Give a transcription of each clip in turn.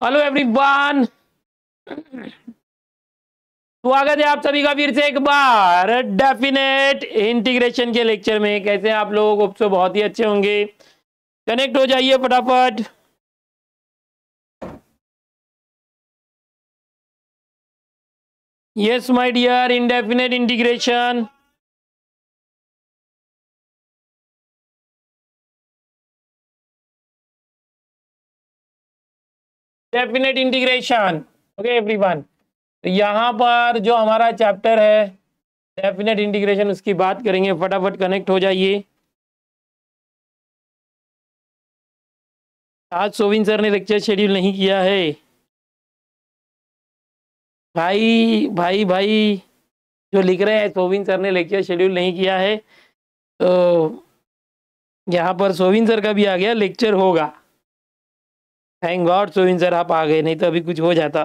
Hello everyone. स्वागत है आप सभी का फिर से एक बार डेफिनेट इंटीग्रेशन के लेक्चर में कैसे हैं आप लोग उपसो बहुत ही अच्छे होंगे कनेक्ट हो जाइए फटाफट yes my dear indefinite integration definite integration okay everyone तो यहाँ पर जो हमारा चैप्टर है डेफिनेट इंटीग्रेशन उसकी बात करेंगे फटाफट कनेक्ट हो जाइए आज सोविंद सर ने लेक्चर शेड्यूल नहीं किया है भाई भाई भाई जो लिख रहे हैं सोविंद सर ने लेक्चर शेड्यूल नहीं किया है तो यहाँ पर सोविंद सर का भी आ गया लेक्चर होगा थैंक गॉड सोविंद सर आप आ गए नहीं तो अभी कुछ हो जाता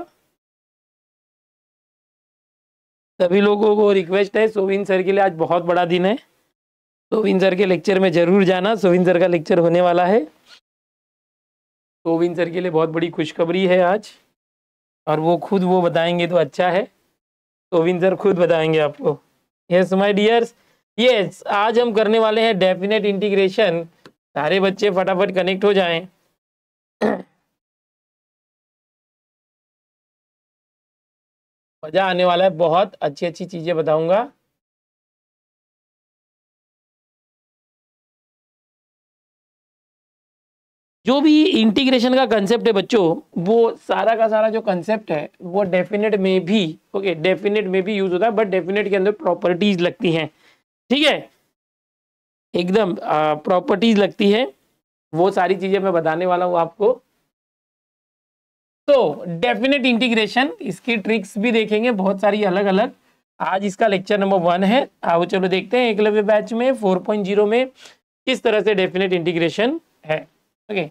सभी लोगों को रिक्वेस्ट है सोविन सर के लिए आज बहुत बड़ा दिन है सोविन सर के लेक्चर में ज़रूर जाना सोविन सर का लेक्चर होने वाला है सोविन सर के लिए बहुत बड़ी खुशखबरी है आज और वो खुद वो बताएंगे तो अच्छा है सोविन सर खुद बताएंगे आपको यस माय डियर्स यस आज हम करने वाले हैं डेफिनेट इंटीग्रेशन सारे बच्चे फटाफट कनेक्ट हो जाएं मज़ा आने वाला है बहुत अच्छी अच्छी चीज़ें बताऊंगा जो भी इंटीग्रेशन का कंसेप्ट है बच्चों वो सारा का सारा जो कंसेप्ट है वो डेफिनेट में भी ओके डेफिनेट में भी यूज होता है बट डेफिनेट के अंदर प्रॉपर्टीज लगती हैं ठीक है एकदम प्रॉपर्टीज लगती है वो सारी चीज़ें मैं बताने वाला हूँ आपको तो डेफिनेट इंटीग्रेशन इसकी ट्रिक्स भी देखेंगे बहुत सारी अलग अलग आज इसका लेक्चर नंबर वन है आओ चलो देखते हैं एकलव्य बैच में 4.0 में किस तरह से डेफिनेट इंटीग्रेशन है ओके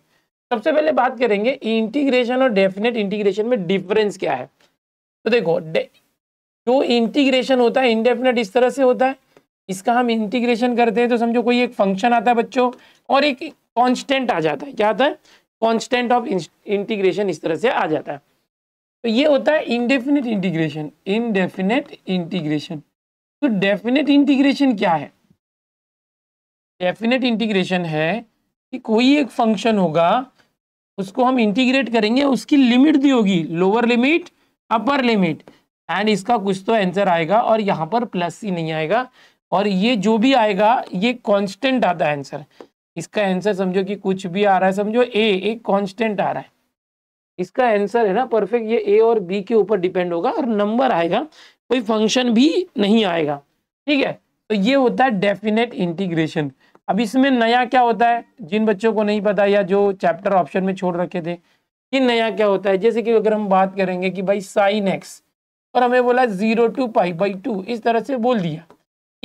सबसे पहले बात करेंगे इंटीग्रेशन और डेफिनेट इंटीग्रेशन में डिफरेंस क्या है तो देखो जो इंटीग्रेशन होता है इनडेफिनेट इस तरह से होता है इसका हम इंटीग्रेशन करते हैं तो समझो कोई एक फंक्शन आता है बच्चों और एक कॉन्स्टेंट आ जाता है क्या आता है कॉन्स्टेंट ऑफ इंटीग्रेशन इस तरह से आ जाता है तो ये होता है इनडेफिनेट इंटीग्रेशन इनडेफिनेट इंटीग्रेशन तो डेफिनेट इंटीग्रेशन क्या है डेफिनेट इंटीग्रेशन है कि कोई एक फंक्शन होगा उसको हम इंटीग्रेट करेंगे उसकी लिमिट दी होगी lower limit upper limit and इसका कुछ तो आंसर आएगा और यहाँ पर प्लस ही नहीं आएगा और ये जो भी आएगा ये कांस्टेंट आता है आंसर इसका आंसर समझो कि कुछ भी आ रहा है समझो ए एक कांस्टेंट आ रहा है इसका आंसर है ना परफेक्ट ये ए और बी के ऊपर डिपेंड होगा और नंबर आएगा कोई फंक्शन भी नहीं आएगा ठीक है तो ये होता है डेफिनेट इंटीग्रेशन अब इसमें नया क्या होता है जिन बच्चों को नहीं पता या जो चैप्टर ऑप्शन में छोड़ रखे थे कि नया क्या होता है जैसे कि अगर हम बात करेंगे कि भाई साइन एक्स और हमें बोला zero to pi by two इस तरह से बोल दिया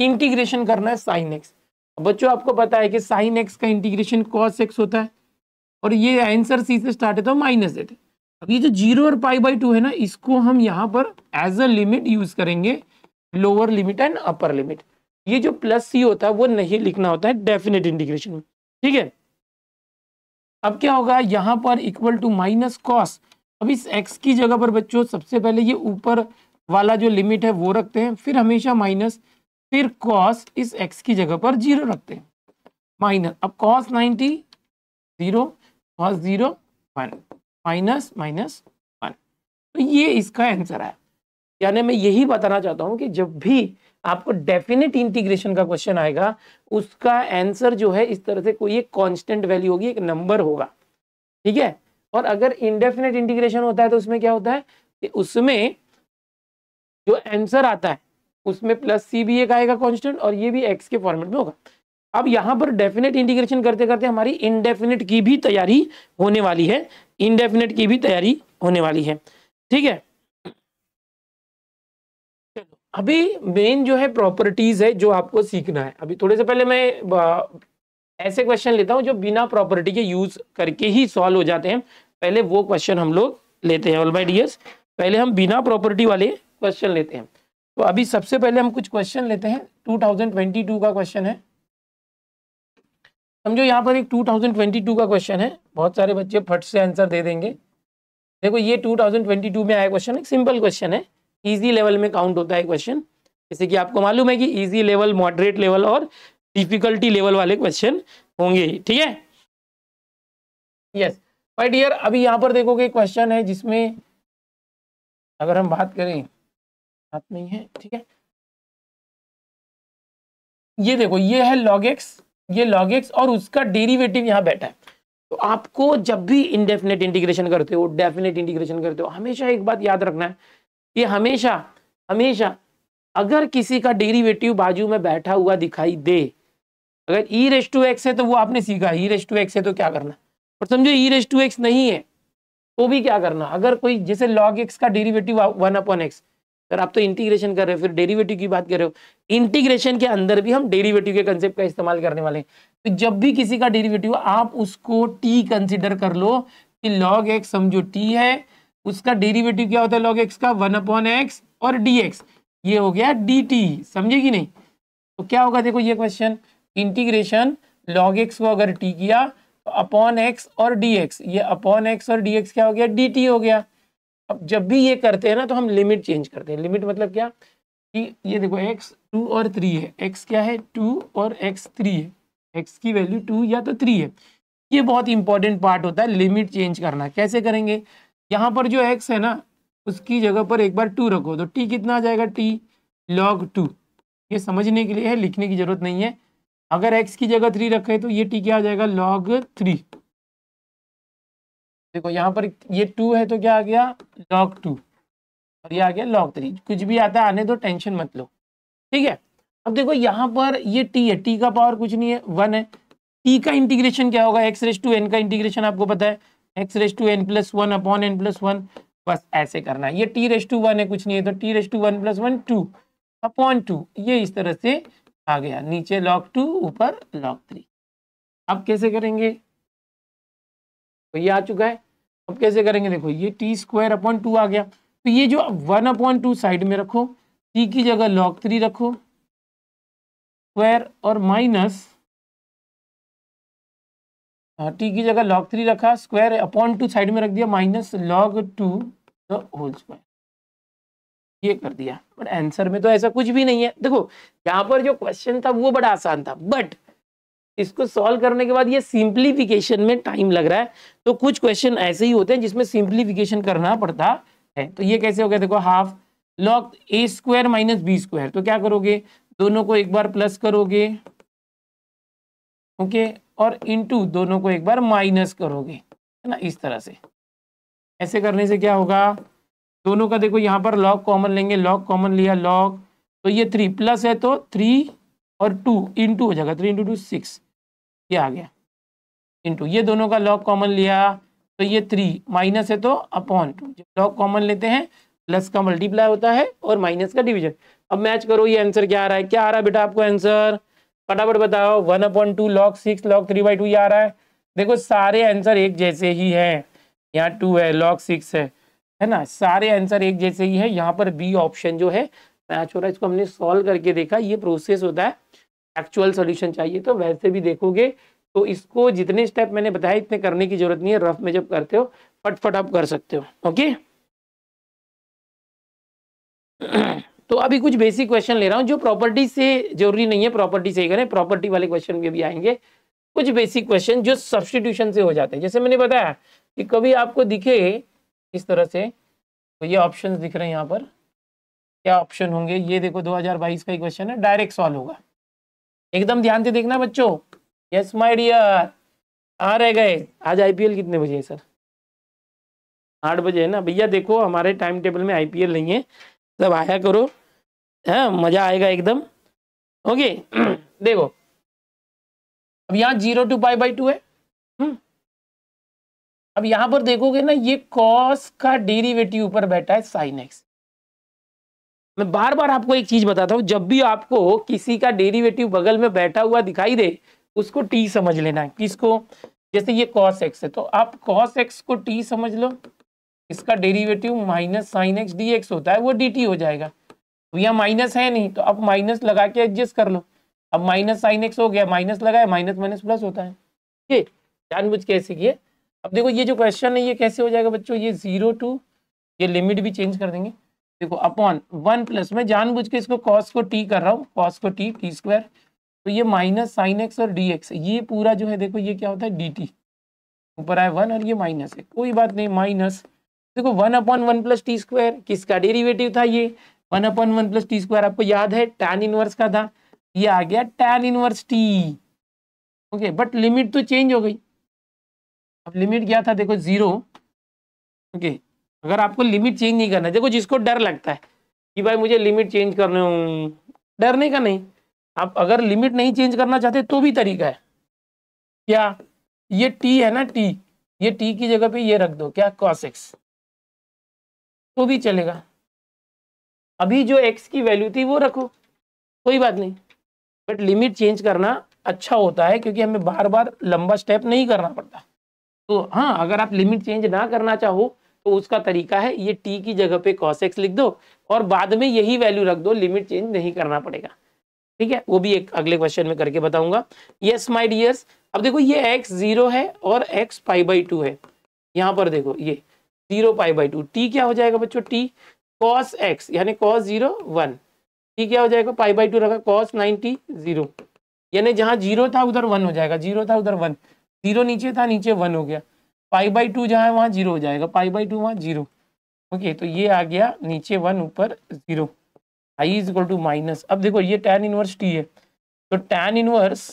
इंटीग्रेशन करना है साइन एक्स बच्चों आपको पता है कि साइन एक्स का इंटीग्रेशन कॉस एक्स होता है और ये आंसर सी से स्टार्ट है तो माइनस एट अब ये जो जीरो और पाई बाई टू है ना इसको हम यहाँ पर एज अ लिमिट यूज करेंगे lower limit and upper limit ये जो प्लस सी होता है वो नहीं लिखना होता है डेफिनेट इंटीग्रेशन में ठीक है अब क्या होगा यहाँ पर इक्वल टू माइनस कॉस अब इस एक्स की जगह पर बच्चों सबसे पहले ये ऊपर वाला जो लिमिट है वो रखते हैं फिर हमेशा माइनस फिर कॉस इस एक्स की जगह पर जीरो रखते हैं माइनस अब cos ninety zero cos zero one minus minus one तो ये इसका आंसर है यानी मैं यही बताना चाहता हूँ कि जब भी आपको डेफिनेट इंटीग्रेशन का क्वेश्चन आएगा उसका आंसर जो है इस तरह से कोई एक कांस्टेंट वैल्यू होगी एक नंबर होगा ठीक है और अगर इनडेफिनेट इंटीग्रेशन होता है तो उसमें क्या होता है कि उसमें जो आंसर आता है उसमें प्लस सी भी एक आएगा कॉन्स्टेंट और ये भी एक्स के फॉर्मेट में होगा अब यहाँ पर डेफिनेट इंटीग्रेशन करते करते हमारी इनडेफिनेट की भी तैयारी होने वाली है इनडेफिनेट की भी तैयारी होने वाली है ठीक है अभी मेन जो है प्रॉपर्टीज है जो आपको सीखना है अभी थोड़े से पहले मैं ऐसे क्वेश्चन लेता हूँ जो बिना प्रॉपर्टी के यूज करके ही सॉल्व हो जाते हैं पहले वो क्वेश्चन हम लोग लेते हैं ऑल माई डियर्स पहले हम बिना प्रॉपर्टी वाले क्वेश्चन लेते हैं तो अभी सबसे पहले हम कुछ क्वेश्चन लेते हैं 2022 का क्वेश्चन है समझो यहाँ पर एक 2022 का क्वेश्चन है बहुत सारे बच्चे फट से आंसर दे देंगे देखो ये 2022 में आया क्वेश्चन एक सिंपल क्वेश्चन है इजी लेवल में काउंट होता है क्वेश्चन जैसे कि आपको मालूम है कि ईजी लेवल मॉडरेट लेवल और डिफिकल्टी लेवल वाले क्वेश्चन होंगे ठीक है यस बट यार अभी यहाँ पर देखोगे क्वेश्चन है जिसमें अगर हम बात करें साथ में ही है ठीक है ये देखो ये है log x ये log x और उसका डेरिवेटिव यहाँ बैठा है तो आपको जब भी इंडेफिनेट इंटीग्रेशन करते हो डेफिनेट इंटीग्रेशन करते हो हमेशा एक बात याद रखना है कि हमेशा हमेशा अगर किसी का डेरिवेटिव बाजू में बैठा हुआ दिखाई दे अगर ई रेस टू एक्स है तो वो आपने सीखा ई रेस टू एक्स है तो क्या करना और समझो ई रेस टू एक्स नहीं है तो भी क्या करना अगर कोई जैसे लॉग एक्स का डेरिवेटिव वन अपॉन एक्स अगर आप तो इंटीग्रेशन कर रहे हो फिर डेरिवेटिव की बात कर रहे हो इंटीग्रेशन के अंदर भी हम डेरिवेटिव के कंसेप्ट का इस्तेमाल करने वाले हैं तो जब भी किसी का डेरिवेटिव आप उसको टी कंसिडर कर लो कि लॉग एक्स समझो टी है उसका डेरिवेटिव क्या होता है लॉग एक्स का वन अपॉन एक्स और डी एक्स ये हो गया डी टी समझेगी नहीं तो क्या होगा देखो ये क्वेश्चन इंटीग्रेशन लॉग एक्स को अगर टी किया तो अपॉन एक्स और डी एक्स ये अपॉन एक्स और डी एक्स क्या हो गया डी टी हो गया अब जब भी ये करते हैं ना तो हम लिमिट चेंज करते हैं लिमिट मतलब क्या कि ये देखो x टू और थ्री है एक्स क्या है टू और x थ्री है एक्स की वैल्यू टू या तो थ्री है ये बहुत इंपॉर्टेंट पार्ट होता है लिमिट चेंज करना कैसे करेंगे यहाँ पर जो एक्स है ना उसकी जगह पर एक बार टू रखो तो टी कितना आ जाएगा टी लॉग टू ये समझने के लिए है लिखने की जरूरत नहीं है अगर एक्स की जगह थ्री रखे तो ये टी क्या आ जाएगा लॉग थ्री देखो यहाँ पर ये टू है तो क्या आ गया लॉग टू और ये आ गया लॉग थ्री कुछ भी आता है आने दो टेंशन मत लो ठीक है अब देखो यहाँ पर ये टी है टी का पावर कुछ नहीं है वन है टी का इंटीग्रेशन क्या होगा एक्स रेस टू एन का इंटीग्रेशन आपको पता है x raise to n plus one upon n plus one बस ऐसे करना है ये टी रेस टू वन है कुछ नहीं है तो t raise to one plus one two upon two ये इस तरह से आ गया नीचे लॉक टू ऊपर लॉक थ्री अब कैसे करेंगे तो ये आ चुका है अब कैसे करेंगे देखो ये टी स्क्वायर अपॉन टू आ गया तो ये जो वन अपॉन टू साइड में रखो टी की जगह लॉग थ्री रखो स्क्वायर और माइनस हाँ, टी की जगह लॉग थ्री रखा स्क्वायर अपॉन टू साइड में रख दिया minus log two the whole square ये कर दिया बट आंसर में तो ऐसा कुछ भी नहीं है देखो यहाँ पर जो क्वेश्चन था वो बड़ा आसान था बट इसको सॉल्व करने के बाद ये सिंप्लीफिकेशन में टाइम लग रहा है तो कुछ क्वेश्चन ऐसे ही होते हैं जिसमें सिंप्लीफिकेशन करना पड़ता है तो ये कैसे हो गया देखो half log a square minus b square तो क्या करोगे दोनों को एक बार प्लस करोगे ओके और इनटू दोनों को एक बार माइनस करोगे है ना इस तरह से ऐसे करने से क्या होगा दोनों का देखो यहाँ पर लॉग कॉमन लेंगे लॉग कॉमन लिया लॉग तो ये थ्री प्लस है तो थ्री और टू इंटू हो जाएगा थ्री इंटू टू सिक्स ये आ गया इंटू ये दोनों का लॉग कॉमन लिया तो ये थ्री माइनस है तो अपॉन टू जब लॉग कॉमन लेते हैं प्लस का मल्टीप्लाई होता है और माइनस का डिविजन अब मैच करो ये आंसर क्या आ रहा है क्या आ रहा है बेटा आपको आंसर फटाफट बताओ one upon two log six log three by two ये आ रहा है देखो सारे आंसर एक जैसे ही है यहाँ टू है लॉग सिक्स है है ना सारे आंसर एक जैसे ही है यहाँ पर बी ऑप्शन जो है मैच हो रहा है इसको हमने सॉल्व करके देखा ये प्रोसेस होता है एक्चुअल सोल्यूशन चाहिए तो वैसे भी देखोगे तो इसको जितने स्टेप मैंने बताए इतने करने की जरूरत नहीं है रफ में जब करते हो फटफट आप कर सकते हो ओके तो अभी कुछ बेसिक क्वेश्चन ले रहा हूँ जो प्रॉपर्टी से जरूरी नहीं है प्रॉपर्टी से ही करें प्रॉपर्टी वाले क्वेश्चन भी अभी आएंगे कुछ बेसिक क्वेश्चन जो सब्सटीट्यूशन से हो जाते हैं जैसे मैंने बताया कि कभी आपको दिखे इस तरह से तो ये ऑप्शन दिख रहे हैं यहाँ पर क्या ऑप्शन होंगे ये देखो दो का ही क्वेश्चन है डायरेक्ट सॉल्व होगा एकदम ध्यान से देखना बच्चों यस माय डियर आ रहे गए आज आईपीएल कितने बजे है सर आठ बजे है ना भैया देखो हमारे टाइम टेबल में आईपीएल नहीं है सब मतलब आया करो है हाँ, मज़ा आएगा एकदम ओके देखो अब यहाँ zero to pi by two है हम्म। अब यहाँ पर देखोगे ना ये कॉस का डेरिवेटिव ऊपर बैठा है साइन एक्स मैं बार बार आपको एक चीज बताता हूँ जब भी आपको किसी का डेरिवेटिव बगल में बैठा हुआ दिखाई दे उसको टी समझ लेना है किसको जैसे ये कॉस एक्स है तो आप कॉस एक्स को टी समझ लो इसका derivative minus sine x d x होता है वो डी टी हो जाएगा तो यहाँ माइनस है नहीं तो आप माइनस लगा के एडजस्ट कर लो अब माइनस साइन एक्स हो गया माइनस लगाए माइनस माइनस प्लस होता है ये जानबूझ कैसे किए अब देखो ये जो क्वेश्चन है ये कैसे हो जाएगा बच्चों ये जीरो टू ये लिमिट भी चेंज कर देंगे देखो अपॉन वन प्लस मैं जानबूझ के इसको कॉस को टी कर रहा हूँ कॉस को टी टी स्क्वायर तो ये माइनस साइन एक्स और डी एक्स ये पूरा जो है देखो ये क्या होता है डी टी ऊपर आए वन और ये माइनस है कोई बात नहीं माइनस देखो one upon one plus t square किसका डेरिवेटिव था ये one upon one plus t square आपको याद है टैन इनवर्स का था ये आ गया tan inverse t okay but limit तो चेंज हो गई अब लिमिट क्या था देखो जीरो ओके okay, अगर आपको लिमिट चेंज नहीं करना देखो जिसको डर लगता है कि भाई मुझे लिमिट चेंज करने डरने का नहीं आप अगर लिमिट नहीं चेंज करना चाहते तो भी तरीका है क्या ये टी है ना टी ये टी की जगह पे ये रख दो क्या कॉस एक्स तो भी चलेगा अभी जो एक्स की वैल्यू थी वो रखो कोई बात नहीं बट लिमिट चेंज करना अच्छा होता है क्योंकि हमें बार बार लंबा स्टेप नहीं करना पड़ता तो हाँ अगर आप लिमिट चेंज ना करना चाहो तो उसका तरीका है ये टी की जगह पे कॉस एक्स लिख दो और बाद में यही वैल्यू रख दो लिमिट चेंज नहीं करना पड़ेगा ठीक है वो भी एक अगले क्वेश्चन में करके बताऊंगा यस माई डियर्स अब देखो ये एक्स जीरो है और एक्स पाई बाई टू है यहाँ पर देखो ये zero pi by two t क्या हो जाएगा बच्चों टी कॉस एक्स यानी कॉस जीरो वन टी क्या हो जाएगा पाई बाई टू रखा कॉस नाइनटी जीरो यानी जहाँ जीरो था उधर वन हो जाएगा जीरो था उधर वन जीरो नीचे था नीचे वन हो गया पाई बाई टू जहाँ है वहाँ जीरो हो जाएगा पाई बाई टू वहाँ जीरो ओके तो ये आ गया नीचे वन ऊपर zero I is equal to minus अब देखो ये टेन इनवर्स टी है तो tan inverse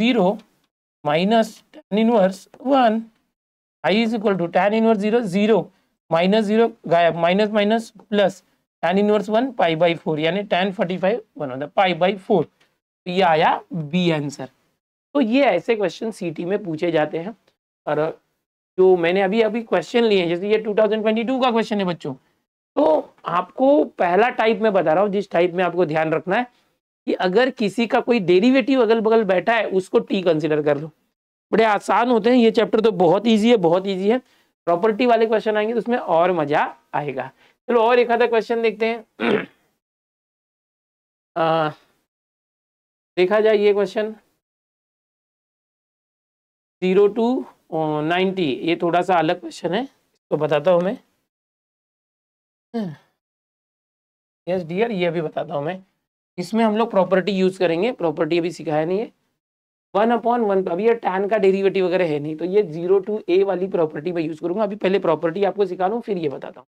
zero minus tan inverse one I is equal to tan inverse zero zero minus zero गायब minus minus plus tan inverse one pi by four यानी tan forty five one होता है पाई by four तो ये आया B answer तो ये ऐसे क्वेश्चन सीटी में पूछे जाते हैं और जो मैंने अभी अभी क्वेश्चन लिए हैं जैसे ये 2022 का क्वेश्चन है बच्चों तो आपको पहला टाइप में बता रहा हूँ जिस टाइप में आपको ध्यान रखना है कि अगर किसी का कोई डेरिवेटिव अगल बगल बैठा है उसको टी कंसिडर कर लो बड़े आसान होते हैं ये चैप्टर तो बहुत ईजी है बहुत ईजी है प्रॉपर्टी वाले क्वेश्चन आएंगे तो उसमें और मजा आएगा चलो और एक आधा क्वेश्चन देखते हैं आ, देखा जाए ये क्वेश्चन जीरो टू नाइन्टी ये थोड़ा सा अलग क्वेश्चन है तो बताता हूँ मैं यस हम्म। डियर ये भी बताता हूँ मैं इसमें हम लोग प्रॉपर्टी यूज़ करेंगे प्रॉपर्टी अभी सिखाया नहीं है वन अपॉन वन अभी ये टैन का डेरिवेटिव वगैरह है नहीं तो ये जीरो टू ए वाली प्रॉपर्टी मैं यूज़ करूंगा अभी पहले प्रॉपर्टी आपको सिखा लूँ फिर ये बताता हूँ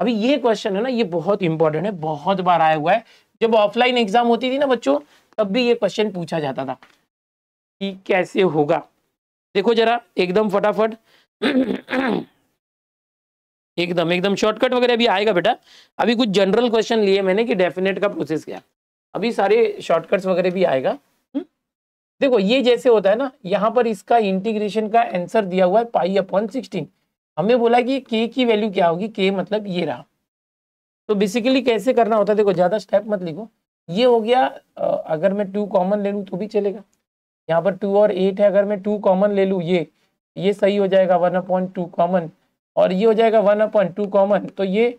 अभी ये क्वेश्चन है ना ये बहुत इंपॉर्टेंट है बहुत बार आया हुआ है जब ऑफलाइन एग्जाम होती थी ना बच्चों तब भी ये क्वेश्चन पूछा जाता था कि कैसे होगा देखो जरा एकदम फटाफट एकदम एकदम शॉर्टकट वगैरह अभी आएगा बेटा अभी कुछ जनरल क्वेश्चन लिए मैंने कि डेफिनेट का प्रोसेस क्या अभी सारे शॉर्टकट्स वगैरह भी आएगा हुँ? हम्म? देखो ये जैसे होता है ना यहाँ पर इसका इंटीग्रेशन का आंसर दिया हुआ है पाई अपॉन सिक्सटीन हमें बोला कि के की वैल्यू क्या होगी के मतलब ये रहा तो बेसिकली कैसे करना होता है देखो ज़्यादा स्टेप मत लिखो ये हो गया अगर मैं टू कॉमन ले लूँ तो भी चलेगा यहाँ पर टू और एट है अगर मैं टू कॉमन ले लूँ ये ये सही हो जाएगा वन अपॉइंट टू कॉमन और ये हो जाएगा वन अपॉइंट टू कॉमन तो ये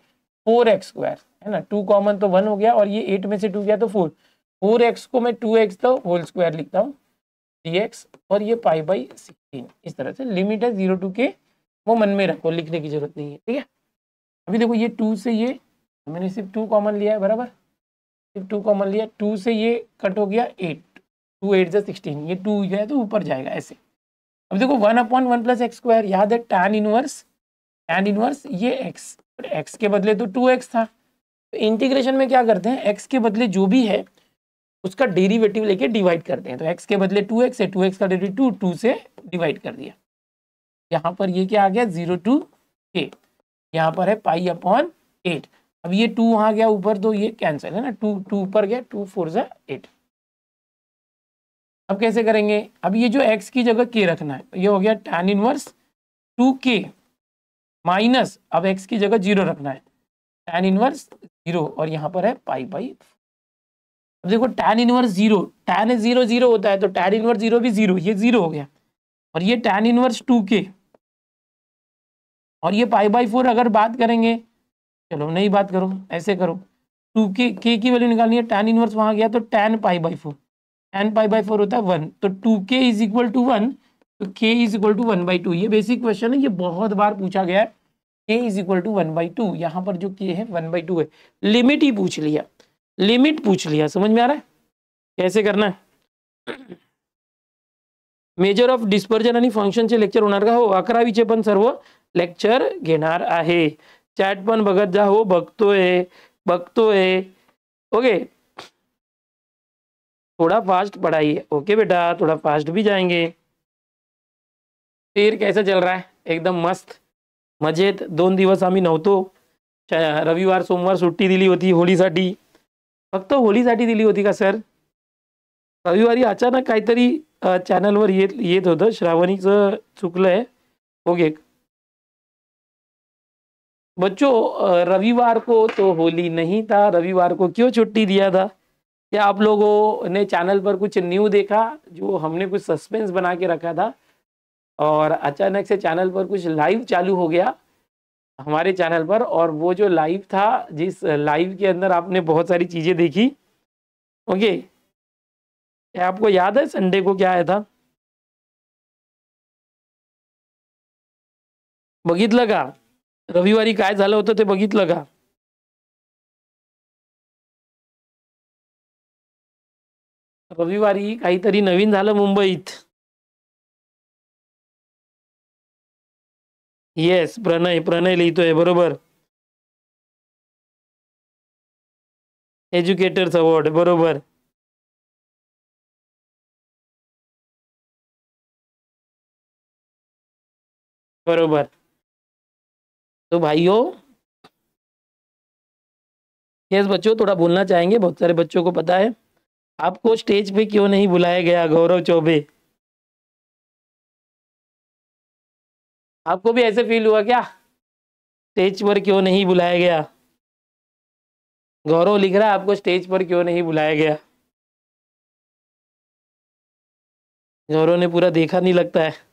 फोर एक्स स्क्वायर है ना टू कॉमन तो वन हो गया और ये एट में से टू गया तो फोर फोर एक्स को मैं टू एक्स तो होल स्क्वायर लिखता हूँ डी एक्स और ये पाई बाई सिक्सटीन इस तरह से लिमिट है जीरो टू के वो मन में रखो लिखने की जरूरत नहीं है ठीक है अभी देखो ये टू से ये मैंने सिर्फ टू कॉमन लिया है बराबर सिर्फ टू कॉमन लिया टू से ये कट हो गया एट टू एट जो सिक्सटीन ये टू जो है तो ऊपर जाएगा ऐसे अब देखो one upon one plus x square याद है टैन इनवर्स टैन इनवर्स ये एक्स और एक्स के बदले तो टू एक्स था तो इंटीग्रेशन में क्या करते हैं एक्स के बदले जो भी है उसका डेरिवेटिव लेके डिवाइड करते हैं तो एक्स के बदले टू एक्स है टू एक्स का डेरिवेटिव टू टू से डिवाइड कर दिया यहाँ पर ये क्या आ गया जीरो टू के यहाँ पर है पाई अपॉन एट अब ये टू वहाँ गया ऊपर तो ये कैंसिल है ना टू टू ऊपर गया टू फोर ज़ा एट अब कैसे करेंगे अब ये जो एक्स की जगह के रखना है ये हो गया टेन इनवर्स टू के माइनस अब एक्स की जगह जीरो रखना है टैन इनवर्स जीरो और यहाँ पर है पाई बाई अब देखो tan inverse zero tan zero zero होता है तो टैन इनवर्स जीरो भी जीरो ये जीरो हो गया और ये टेन इनवर्स टू के और ये पाई बाई फोर अगर बात करेंगे चलो नहीं बात करो ऐसे करो टू के के की वैल्यू निकालनी है टैन इनवर्स वहाँ गया तो tan pi by four and pi by four होता है वन तो टू के इज इक्वल टू वन तो k is equal to one by two ये बेसिक क्वेश्चन है ये बहुत बार पूछा गया है k is equal to one by two यहाँ पर जो के है वन बाई टू है लिमिट ही पूछ लिया लिमिट पूछ लिया समझ में आ रहा है कैसे करना है मेजर ऑफ डिस्पर्जन आणि फंक्शनचे लेक्चर होणार का हो अकरावीचे पण सर्व लेक्चर घेणार आहे चॅट पण बघत जा हो बघतोय बघतोय ओके थोड़ा फास्ट बढ़ाइए ओके बेटा थोड़ा फास्ट भी जाएंगे तीर कैसा चल रहा है एकदम मस्त मजेत तो दोन दिवस आम्ही तो रविवार सोमवार सुट्टी दिली होती होली होळीसाठी फक्त होळीसाठी दिली होती का सर रविवारी अचानक काहीतरी चॅनलवर येत येत होतं श्रावणीचं चुकलं आहे ओके बच्चों रविवार को तो होली नहीं था रविवार को क्यों छुट्टी दिया था क्या आप लोगों ने चैनल पर कुछ न्यू देखा जो हमने कुछ सस्पेंस बना के रखा था और अचानक से चैनल पर कुछ लाइव चालू हो गया हमारे चैनल पर और वो जो लाइव था जिस लाइव के अंदर आपने बहुत सारी चीज़ें देखी ओके क्या आपको याद है संडे को क्या आया था बगित लगा रविवार काय बगित लगा रविवार काहीतरी नवीन झालं मुंबईत येस प्रणय प्रणय लिहितोय बरोबर एज्युकेटर्स अवॉर्ड बरोबर बरोबर तो भाइयों यस बच्चों थोड़ा बोलना चाहेंगे बहुत सारे बच्चों को पता है आपको स्टेज पे क्यों नहीं बुलाया गया गौरव चौबे आपको भी ऐसे फील हुआ क्या स्टेज पर क्यों नहीं बुलाया गया गौरव लिख रहा है आपको स्टेज पर क्यों नहीं बुलाया गया गौरव ने पूरा देखा नहीं लगता है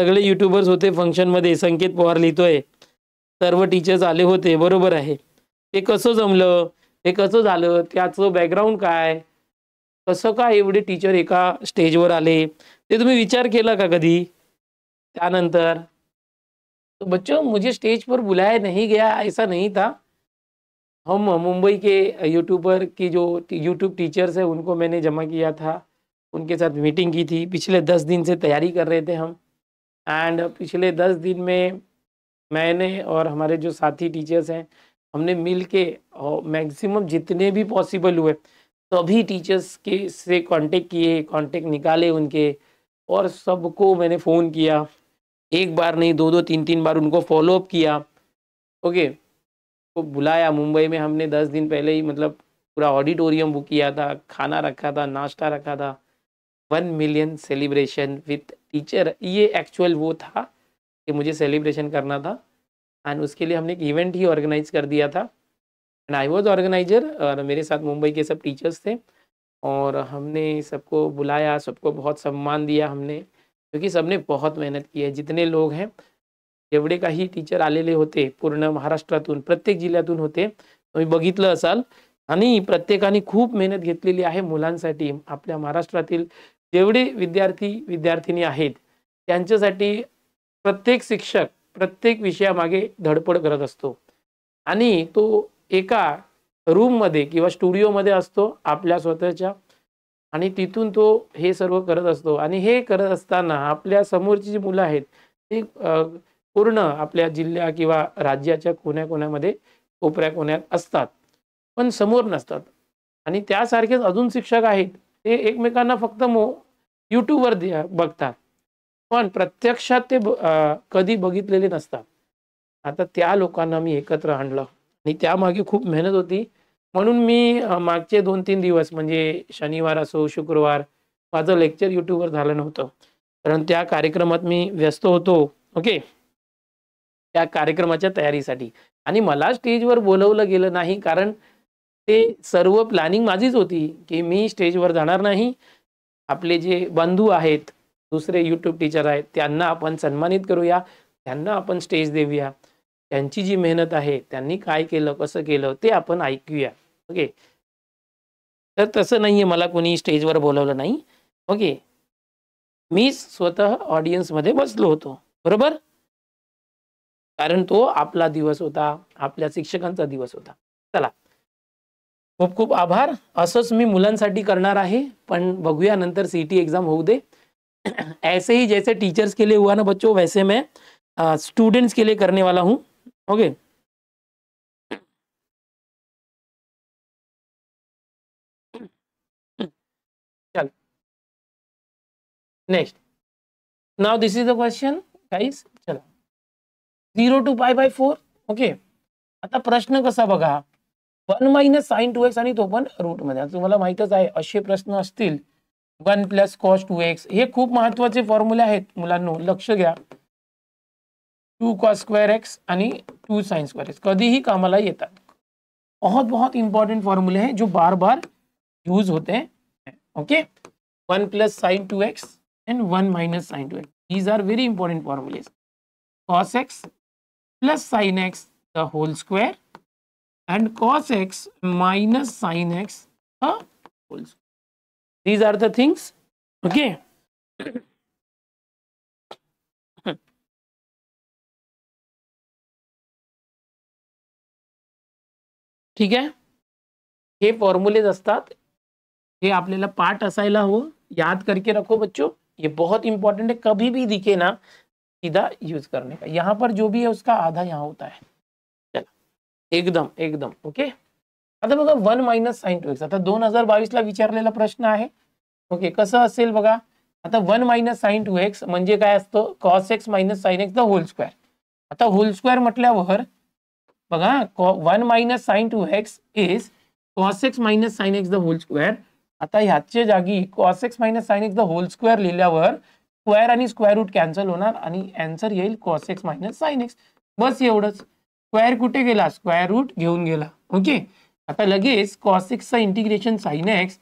सगले यूट्यूबर्स होते फंक्शन फंक्शनमध्ये संकेत पवार लिखित लिहितोय सर्व टीचर्स आले होते बरोबर है ते कस जमल ते कसं झालं त्याचं कस का एवडे टीचर एक स्टेज वर आले ते तुम्हें विचार के कभी कधी तो बच्चों मुझे स्टेज पर बुलाया नहीं गया ऐसा नहीं था हम मुंबई के यूट्यूबर की जो यूट्यूब टीचर्स हैं उनको मैंने जमा किया था उनके साथ मीटिंग की थी पिछले दस दिन से तैयारी कर रहे थे हम एंड पिछले दस दिन में मैंने और हमारे जो साथी टीचर्स हैं हमने मिल के और मैक्सिमम जितने भी पॉसिबल हुए सभी टीचर्स के से कांटेक्ट किए कांटेक्ट निकाले उनके और सबको मैंने फ़ोन किया एक बार नहीं दो दो तीन तीन बार उनको फॉलोअप किया ओके को तो बुलाया मुंबई में हमने दस दिन पहले ही मतलब पूरा ऑडिटोरियम बुक किया था खाना रखा था नाश्ता रखा था one million celebration with teacher ये एक्चुअल वो था कि मुझे सेलिब्रेशन करना था एंड उसके लिए हमने एक इवेंट ही ऑर्गेनाइज कर दिया था एंड आई वॉज ऑर्गेनाइजर और मेरे साथ मुंबई के सब टीचर्स थे और हमने सबको बुलाया सबको बहुत सम्मान दिया हमने क्योंकि सबने बहुत मेहनत की है जितने लोग हैं का ही टीचर आलेले होते पूर्ण महाराष्ट्र प्रत्येक जिल्ह्यातून होते तुम्ही बगित असाल खूब प्रत्येकाने मेहनत घी है मुला अपने महाराष्ट्रातील जेवढे विद्यार्थी विद्यार्थिनी आहेत त्यांच्यासाठी प्रत्येक शिक्षक प्रत्येक विषयामागे धडपड करत असतो आणि तो एका रूममध्ये किंवा स्टुडिओमध्ये असतो आपल्या स्वतःच्या आणि तिथून तो हे सर्व करत असतो आणि हे करत असताना आपल्या समोरची जी मुलं आहेत ती पूर्ण आपल्या जिल्ह्या किंवा राज्याच्या कोण्या कोण्यामध्ये कोपऱ्या कोण्यात असतात पण समोर नसतात आणि त्यासारखेच अजून शिक्षक आहेत ते एकमेकांना फक्त मो यूट्यूबवर बघतात पण प्रत्यक्षात ते कधी बघितलेले नसतात आता त्या लोकांना मी एकत्र आणलं आणि त्यामागे खूप मेहनत होती म्हणून मी मागचे दोन तीन दिवस म्हणजे शनिवार असो शुक्रवार माझं लेक्चर यूट्यूबवर झालं नव्हतं कारण त्या कार्यक्रमात मी व्यस्त होतो ओके त्या कार्यक्रमाच्या तयारीसाठी आणि मला स्टेजवर बोलवलं गेलं नाही कारण ते सर्व प्लॅनिंग माझीच होती की मी स्टेजवर जाणार नाही आपले जे बंधू आहेत दुसरे यूट्यूब टीचर आहेत त्यांना आपण सन्मानित करूया त्यांना आपण स्टेज देऊया त्यांची जी मेहनत आहे त्यांनी काय केलं कसं केलं ते आपण ऐकूया ओके तर तसं नाही आहे मला कोणी स्टेजवर बोलवलं नाही ओके मी स्वतः ऑडियन्समध्ये बसलो होतो बरोबर कारण तो आपला दिवस होता आपल्या शिक्षकांचा दिवस होता चला खूब खूब आभार असंच मी मुलांसाठी करणार आहे पण बघूया नंतर सी टी एक्झाम हो दे ऐसे ही जैसे टीचर्स के लिए हुआ ना बच्चों वैसे मैं स्टूडेंट्स के लिए करने वाला हूँ ओके चलो next now this is the question guys चलो zero to five by four okay आता प्रश्न कसा बगा one minus sine two x तो पण रूटमध्ये तुम्हाला माहीतच आहे असे प्रश्न असतील one plus cos two x खूब महत्व के फॉर्म्युले आहेत मुलांनो लक्ष घ्या two cos square x two sine square x कभी ही काम बहुत बहुत इंपॉर्टेंट फॉर्म्यूले हैं जो बार बार यूज होते हैं okay one plus sine two x and one minus sine two x these are very important formulas cos x plus sine x the whole square and cos x minus sin x these these are the things okay ठीक है हे formulas असतात हे आपल्याला पाठ असायला हो याद करके रखो बच्चों ये बहुत इंपॉर्टेंट है कभी भी दिखे ना सीधा यूज करने का यहाँ पर जो भी है उसका आधा यहाँ होता है एकदम एकदम ओके आता बघा one minus sine two x आता दोन हजार बावीस ला विचारलेला प्रश्न आहे ओके कसं असेल बघा आता one minus sine two x म्हणजे काय असतो cos x minus sine x the whole square आता होल स्क्वेअर म्हटल्यावर बघा one minus sine two x is cos x minus sine x the whole square आता ह्याच्या जागी cos x minus sine x the whole square लिहिल्यावर square आणि square root cancel होणार आणि अँसर येईल cos x minus sine x बस एवढंच स्क्वेर कुठे गेला स्क्वेअर रूट घेऊन गेला ओके आता लगेच कॉस एक्सचा इंटिग्रेशन साईन एक्स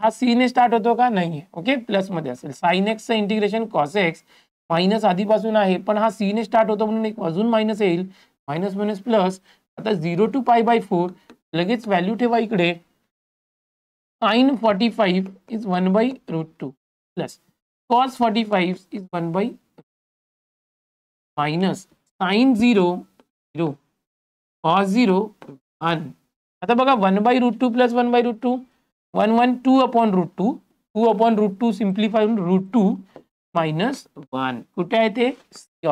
हा सी ने स्टार्ट होतो का नाही ओके प्लस मध्ये असेल साईन एक्सचं इंटिग्रेशन कॉस एक्स मायनस आधीपासून आहे पण हा सी ने स्टार्ट होतो म्हणून एक अजून मायनस येईल मायनस मायनस प्लस आता zero to pi by four लगेच व्हॅल्यू ठेवा इकडे sine forty five is one by root two plus cos forty five is one by minus sine zero zero cos zero one आता होगा one by root two plus one by root two one one two upon root two two upon root two simplify root two minus one कुछ है ते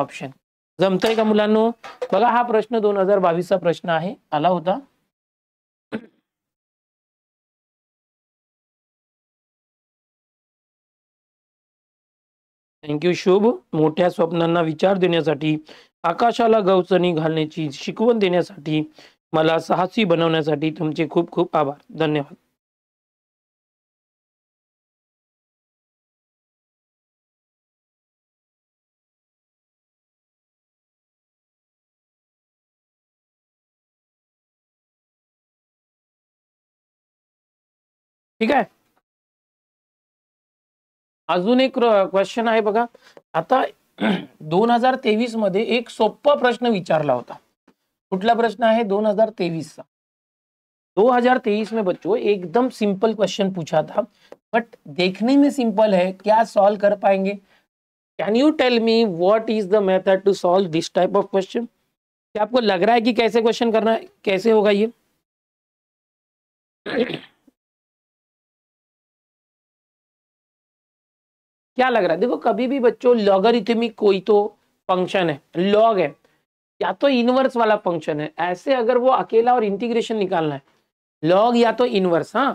option option है का मुलांनो बघा हा प्रश्न दोन हजार बावीसचा प्रश्न आहे आला होता थैंक यू शुभ मोटा स्वप्न विचार देने आकाशाला गवचणी घालण्याची शिकवण देण्यासाठी मला साहसी बनवण्यासाठी तुमचे खूप खूप आभार धन्यवाद ठीक आहे अजून एक क्वेश्चन आहे बघा आता दोन हजार तेवीस मध्ये एक सोप्पा प्रश्न विचारला होता कुछ प्रश्न है दोन हजार का दो हजार तेईस में बच्चों एकदम सिंपल क्वेश्चन पूछा था बट देखने में सिंपल है क्या सॉल्व कर पाएंगे can you tell me what is the method to solve this type of question क्या आपको लग रहा है कि कैसे क्वेश्चन करना है कैसे होगा ये क्या लग रहा है देखो कभी भी बच्चों लॉगरिथमिक कोई तो फंक्शन है लॉग है या तो इनवर्स वाला फंक्शन है ऐसे अगर वो अकेला और इंटीग्रेशन निकालना है लॉग या तो इनवर्स हाँ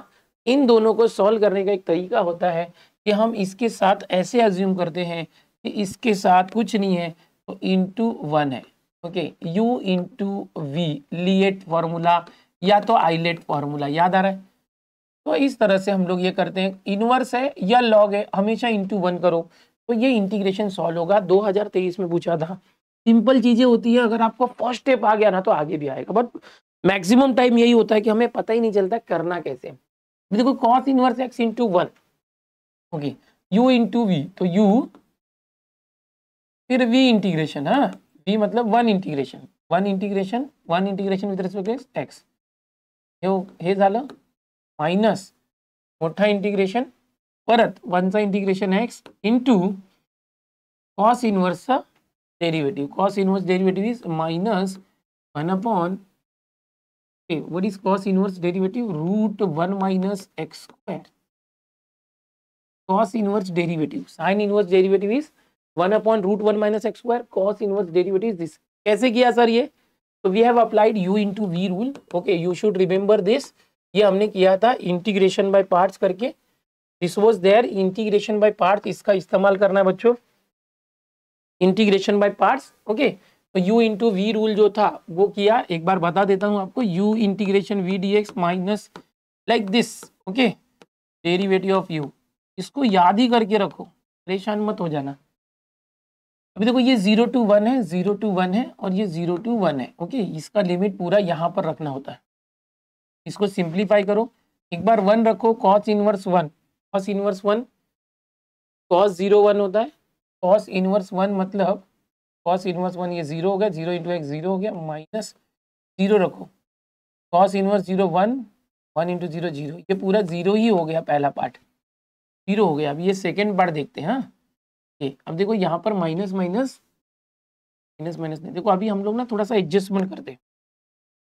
इन दोनों को सॉल्व करने का एक तरीका होता है कि हम इसके साथ ऐसे अज्यूम करते हैं कि इसके साथ कुछ नहीं है तो इंटू वन है ओके यू इंटू वी लिएट फॉर्मूला या तो आईलेट फॉर्मूला याद आ रहा है तो इस तरह से हम लोग ये करते हैं इनवर्स है या लॉग है हमेशा इंटू वन करो तो ये इंटीग्रेशन सॉल्व होगा 2023 में पूछा था सिंपल चीज़ें होती है अगर आपको फर्स्ट स्टेप आ गया ना तो आगे भी आएगा बट मैक्सिमम टाइम यही होता है कि हमें पता ही नहीं चलता करना कैसे देखो cos inverse x into one okay u into v तो यू फिर वी इंटीग्रेशन हाँ वी मतलब one integration one integration one integration with respect x ये झालं माइनस मोटा इंटीग्रेशन परत वन च integration x into cos inverse derivative cos inverse derivative is minus one upon what is cos inverse derivative root one minus x square cos inverse derivative sine inverse derivative is one upon root one minus x square cos inverse derivative this कैसे किया sir ये तो we have applied u into v rule okay you should remember this ये हमने किया था integration by parts करके this was there integration by parts इसका इस्तेमाल करना है बच्चों इंटीग्रेशन बाय पार्ट्स ओके तो u इंटू वी रूल जो था वो किया एक बार बता देता हूँ आपको u integration v d x minus like this okay derivative of u इसको याद ही करके रखो परेशान मत हो जाना अभी देखो ये जीरो टू वन है जीरो टू वन है और ये जीरो टू वन है ओके इसका लिमिट पूरा यहाँ पर रखना होता है इसको सिंप्लीफाई करो एक बार वन रखो cos inverse one cos inverse one cos zero one होता है कॉस इनवर्स वन मतलब कॉस इनवर्स वन ये जीरो हो गया जीरो इंटू एक्स जीरो हो गया माइनस जीरो रखो cos inverse zero one one into zero zero ये पूरा जीरो ही हो गया पहला पार्ट जीरो हो गया अब ये सेकेंड पार्ट देखते हैं हाँ। ये अब देखो यहाँ पर माइनस माइनस माइनस माइनस नहीं देखो अभी हम लोग ना थोड़ा सा एडजस्टमेंट करते हैं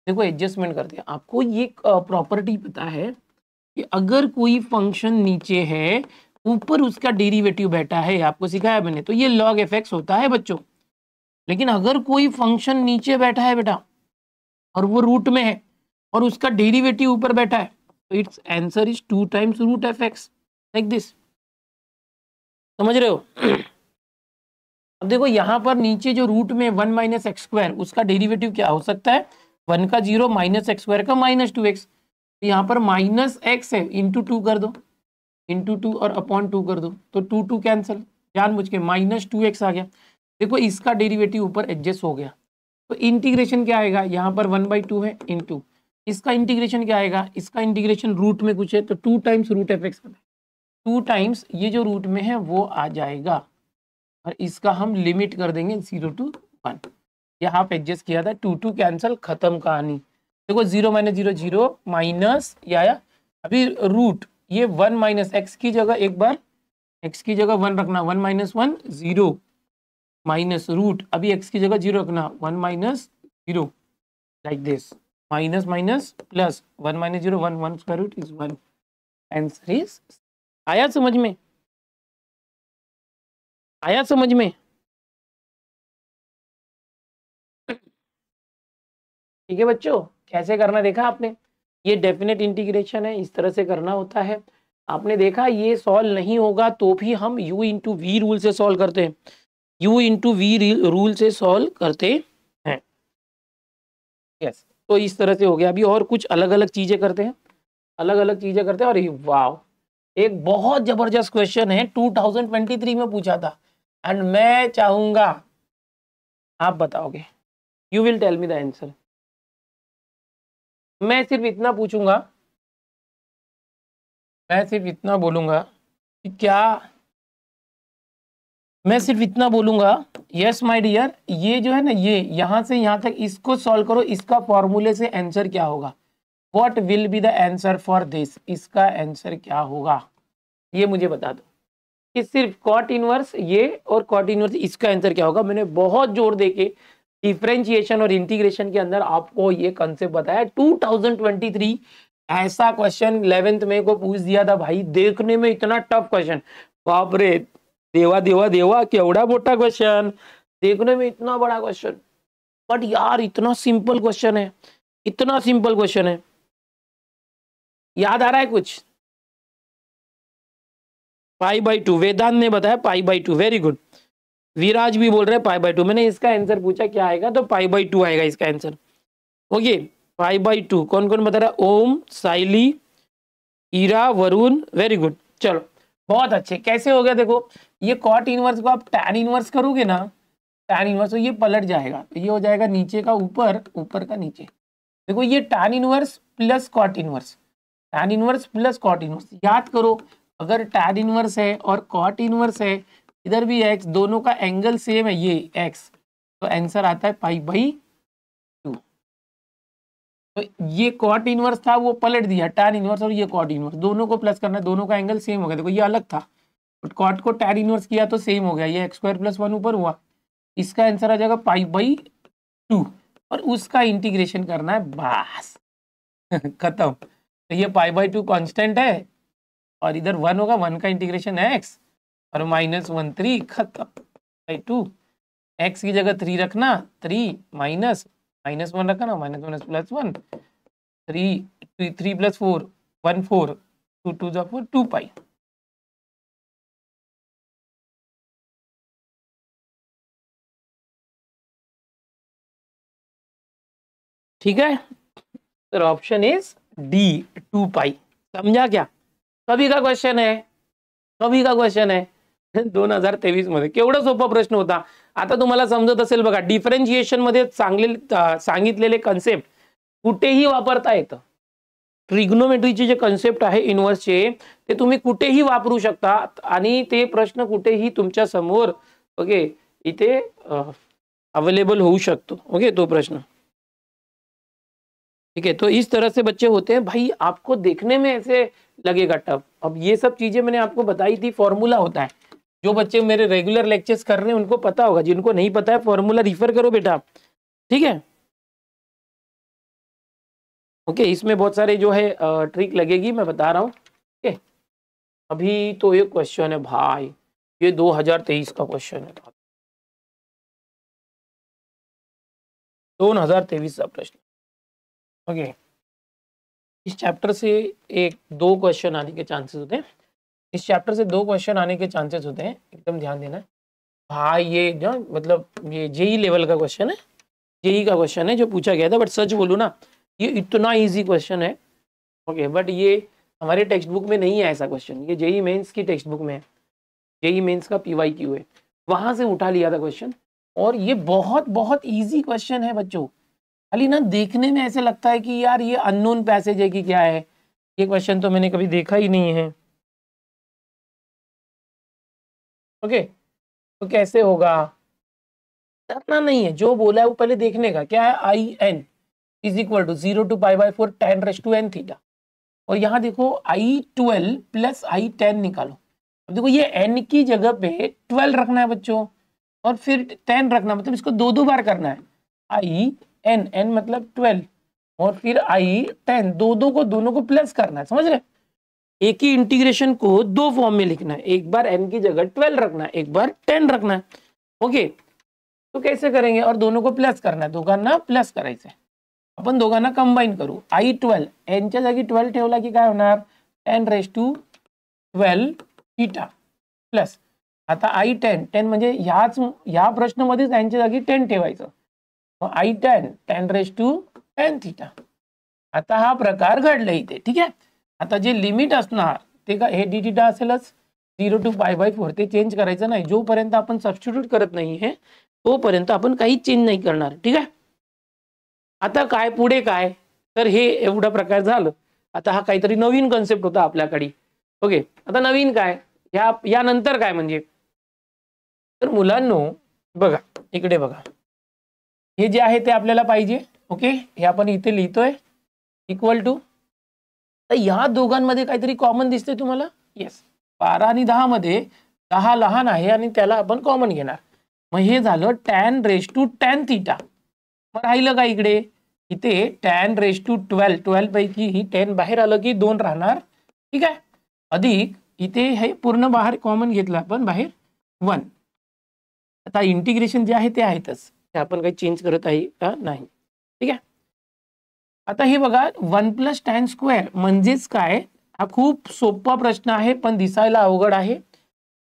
देखो एडजस्टमेंट करते हैं आपको ये प्रॉपर्टी पता है कि अगर कोई फंक्शन नीचे है ऊपर उसका डेरिवेटिव बैठा है आपको सिखाया मैंने तो ये लॉग एफ होता है बच्चों लेकिन अगर कोई फंक्शन नीचे बैठा है बेटा और वो रूट में है और उसका डेरिवेटिव ऊपर बैठा है तो it's answer is two times root f x like this समझ रहे हो अब देखो यहाँ पर नीचे जो रूट में वन माइनस एक्स स्क्वायर उसका डेरिवेटिव क्या हो सकता है वन का जीरो माइनस एक्स स्क्वायर का माइनस टू एक्स तो यहाँ पर माइनस एक्स है इंटू टू कर दो इंटू टू और अपॉन टू कर दो तो टू टू कैंसिल जान मुझके माइनस टू एक्स आ गया देखो इसका डेरिवेटिव ऊपर एडजस्ट हो गया तो इंटीग्रेशन क्या आएगा यहाँ पर वन बाई टू है इन टू इसका इंटीग्रेशन क्या आएगा इसका इंटीग्रेशन रूट में कुछ है तो two times root f x two times ये जो रूट में है वो आ जाएगा और इसका हम लिमिट कर देंगे जीरो टू वन ये हाफ एडजस्ट किया था टू टू कैंसल खत्म कहानी देखो zero minus zero zero minus या आया अभी रूट ये वन माइनस एक्स की जगह एक बार एक्स की जगह वन रखना one minus one zero minus root अभी एक्स की जगह जीरो रखना one minus zero like this minus minus plus one minus zero one one square root is one answer is आया समझ में आया समझ में ठीक है बच्चों कैसे करना देखा आपने ये डेफिनेट इंटीग्रेशन है इस तरह से करना होता है आपने देखा ये सॉल्व नहीं होगा तो भी हम u इंटू वी रूल से सॉल्व करते हैं u इंटू वी रूल से सॉल्व करते हैं यस yes. तो इस तरह से हो गया अभी और कुछ अलग अलग चीज़ें करते हैं अलग अलग चीज़ें करते हैं और वाव एक बहुत ज़बरदस्त क्वेश्चन है 2023 में पूछा था एंड मैं चाहूंगा आप बताओगे you will tell me the answer मैं सिर्फ इतना पूछूंगा मैं सिर्फ इतना बोलूंगा कि क्या मैं सिर्फ इतना बोलूंगा यस माय डियर ये जो है ना ये यहां से यहां तक इसको सॉल्व करो इसका फॉर्मूले से आंसर क्या होगा what will be the answer for this इसका आंसर क्या होगा ये मुझे बता दो कि सिर्फ कॉट इनवर्स ये और कॉट इनवर्स इसका आंसर क्या होगा मैंने बहुत जोर देके डिफ्रेंशिएशन और इंटीग्रेशन के अंदर आपको ये कंसेप्ट बताया 2023 ऐसा क्वेश्चन इलेवेंथ में को पूछ दिया था भाई देखने में इतना टफ क्वेश्चन बाप रे देवा देवा देवा केवड़ा मोटा क्वेश्चन देखने में इतना बड़ा क्वेश्चन बट यार इतना सिंपल क्वेश्चन है इतना सिंपल क्वेश्चन है याद आ रहा है कुछ पाई बाई टू वेदांत ने बताया pi by two very good Viraj भी बोल रहे हैं पाई बाई टू मैंने इसका आंसर पूछा क्या आएगा तो पाई बाई टू आएगा इसका answer okay pi by two कौन कौन बता रहा है ओम साइली ईरा वरुण वेरी गुड चलो बहुत अच्छे कैसे हो गया देखो ये कॉट इनवर्स को आप टैन इनवर्स करोगे ना टैन इनवर्स तो ये पलट जाएगा तो ये हो जाएगा नीचे का ऊपर ऊपर का नीचे देखो ये tan inverse plus cot inverse tan inverse plus cot inverse याद करो अगर टैन इनवर्स है और कॉट इनवर्स है इधर भी एक्स दोनों का एंगल सेम है ये एक्स तो आंसर आता है पाई बाई टू तो ये कॉट इनवर्स था वो पलट दिया टैन इनवर्स और ये कॉट इनवर्स दोनों को प्लस करना है दोनों का एंगल सेम हो गया देखो ये अलग था बट कॉट को टैन इनवर्स किया तो सेम हो गया ये एक्स स्क्वायर प्लस वन ऊपर हुआ इसका आंसर आ जाएगा पाई बाई टू और उसका इंटीग्रेशन करना है बस खत्म तो ये पाई बाई टू कॉन्स्टेंट है और इधर वन होगा वन का इंटीग्रेशन है एक्स और माइनस वन थ्री खत्म बाई टू एक्स की जगह थ्री रखना थ्री माइनस माइनस वन रखना minus one plus one three three plus four one four two two जो फोर टू पाई ठीक है तो option is D two pi समझा क्या कभी का क्वेश्चन है कभी का क्वेश्चन है दोन हजार तेवीस मध्ये केवढा सोपा प्रश्न होता आता तुम्हाला समजत असेल बघा डिफरन्शिएशन मध्ये चांगले सांगितलेले कन्सेप्ट कुठेही वापरता येतं ट्रिग्नोमेट्रीचे जे कन्सेप्ट आहे इन्व्हर्सचे ते तुम्ही कुठेही वापरू शकता आणि ते प्रश्न कुठेही तुमच्या समोर ओके इथे अवेलेबल होऊ शकतो ओके तो प्रश्न ठीक है तो इस तरह से बच्चे होते हैं भाई आपको देखने में ऐसे लगेगा टफ अब ये सब चीजें मैंने आपको बताई थी फॉर्मूला होता है जो बच्चे मेरे रेगुलर लेक्चर्स कर रहे हैं उनको पता होगा जिनको नहीं पता है फॉर्मूला रिफर करो बेटा ठीक है ओके इसमें बहुत सारे जो है ट्रिक लगेगी मैं बता रहा हूँ अभी तो ये क्वेश्चन है भाई ये 2023 का क्वेश्चन है दो हजार तेईस का प्रश्न ओके इस चैप्टर से एक दो क्वेश्चन आने के चांसेस होते हैं इस चैप्टर से दो क्वेश्चन आने के चांसेस होते हैं एकदम ध्यान देना हाँ ये जो मतलब ये जेई लेवल का क्वेश्चन है जेई का क्वेश्चन है जो पूछा गया था बट सच बोलो ना ये इतना ईजी क्वेश्चन है ओके बट ये हमारे टेक्स्ट बुक में नहीं है ऐसा क्वेश्चन ये जेई मेन्स की टेक्स्ट बुक में है जेई मेन्स का पी वाई क्यू है वहाँ से उठा लिया था क्वेश्चन और ये बहुत बहुत ईजी क्वेश्चन है बच्चों खाली ना देखने में ऐसे लगता है कि यार ये अननोन पैसेज है कि क्या है ये क्वेश्चन तो मैंने कभी देखा ही नहीं है ओके तो कैसे होगा डरना नहीं है जो बोला है वो पहले देखने का क्या है I n is equal to zero to pi by four tan raise to n theta और यहाँ देखो I twelve plus I ten निकालो अब देखो ये एन की जगह पे ट्वेल्व रखना है बच्चों और फिर टेन रखना मतलब इसको दो दो बार करना है आई एन एन मतलब ट्वेल्व और फिर आई टेन दो दो को दोनों को प्लस करना है समझ रहे एक ही इंटीग्रेशन को दो फॉर्म में लिखना है एक बार एन की जगह ट्वेल्व रखना है एक बार टेन रखना है ओके तो कैसे करेंगे और दोनों को प्लस करना है दो दोघांना प्लस कराए करायचं आपण दोघांना कंबाइन करू आई ट्वेल्व एन एनच्या जागी ट्वेल्व ठेवला की काय होणार tan raise to twelve theta plus आता आई टेन टेन म्हणजे ह्याच ह्या प्रश्नमध्येच एनच्या जागी टेन ठेवायचं I ten tan raise to ten theta आता हा प्रकार घडला इथे ठीक आहे आता जे लिमिट असणार का हे डी डिटा असेलच zero to pi by four ते चेंज कराए नहीं जोपर्यंत आपण सबस्टिट्यूट करत नाही हे तोपर्यंत आपण काही चेंज नहीं करना ठीक है आता का पुढे का तर प्रकार आता हा का नवीन कन्सेप्ट होता अपने कड़ी ओके आता नवीन का या, यानंतर काय मुला बिकड़े मुलांनो बघा जे है ते आपल्याला पाहिजे ओके हे आपण इथे लिहितोय इक्वल टू तो हा दोगे काहीतरी कॉमन दिसते तुम्हाला येस बारा आणि दहामध्ये दहा लहान है अपन कॉमन घेना मग tan raise to tan theta मैं राहल का इकडे इतने tan raise to twelve twelve पैकी ही टेन बाहर आल कि दोन रह ठीक है अधिक इतने है पूर्ण बाहर कॉमन घन बाहर वन आता इंटीग्रेशन जे है तो है आपण काही चेंज करत नहीं ठीक है आता हे बघा वन प्लस टेन स्क्वेअर म्हणजेच काय हा खूप सोपा प्रश्न आहे पण दिसायला अवघड आहे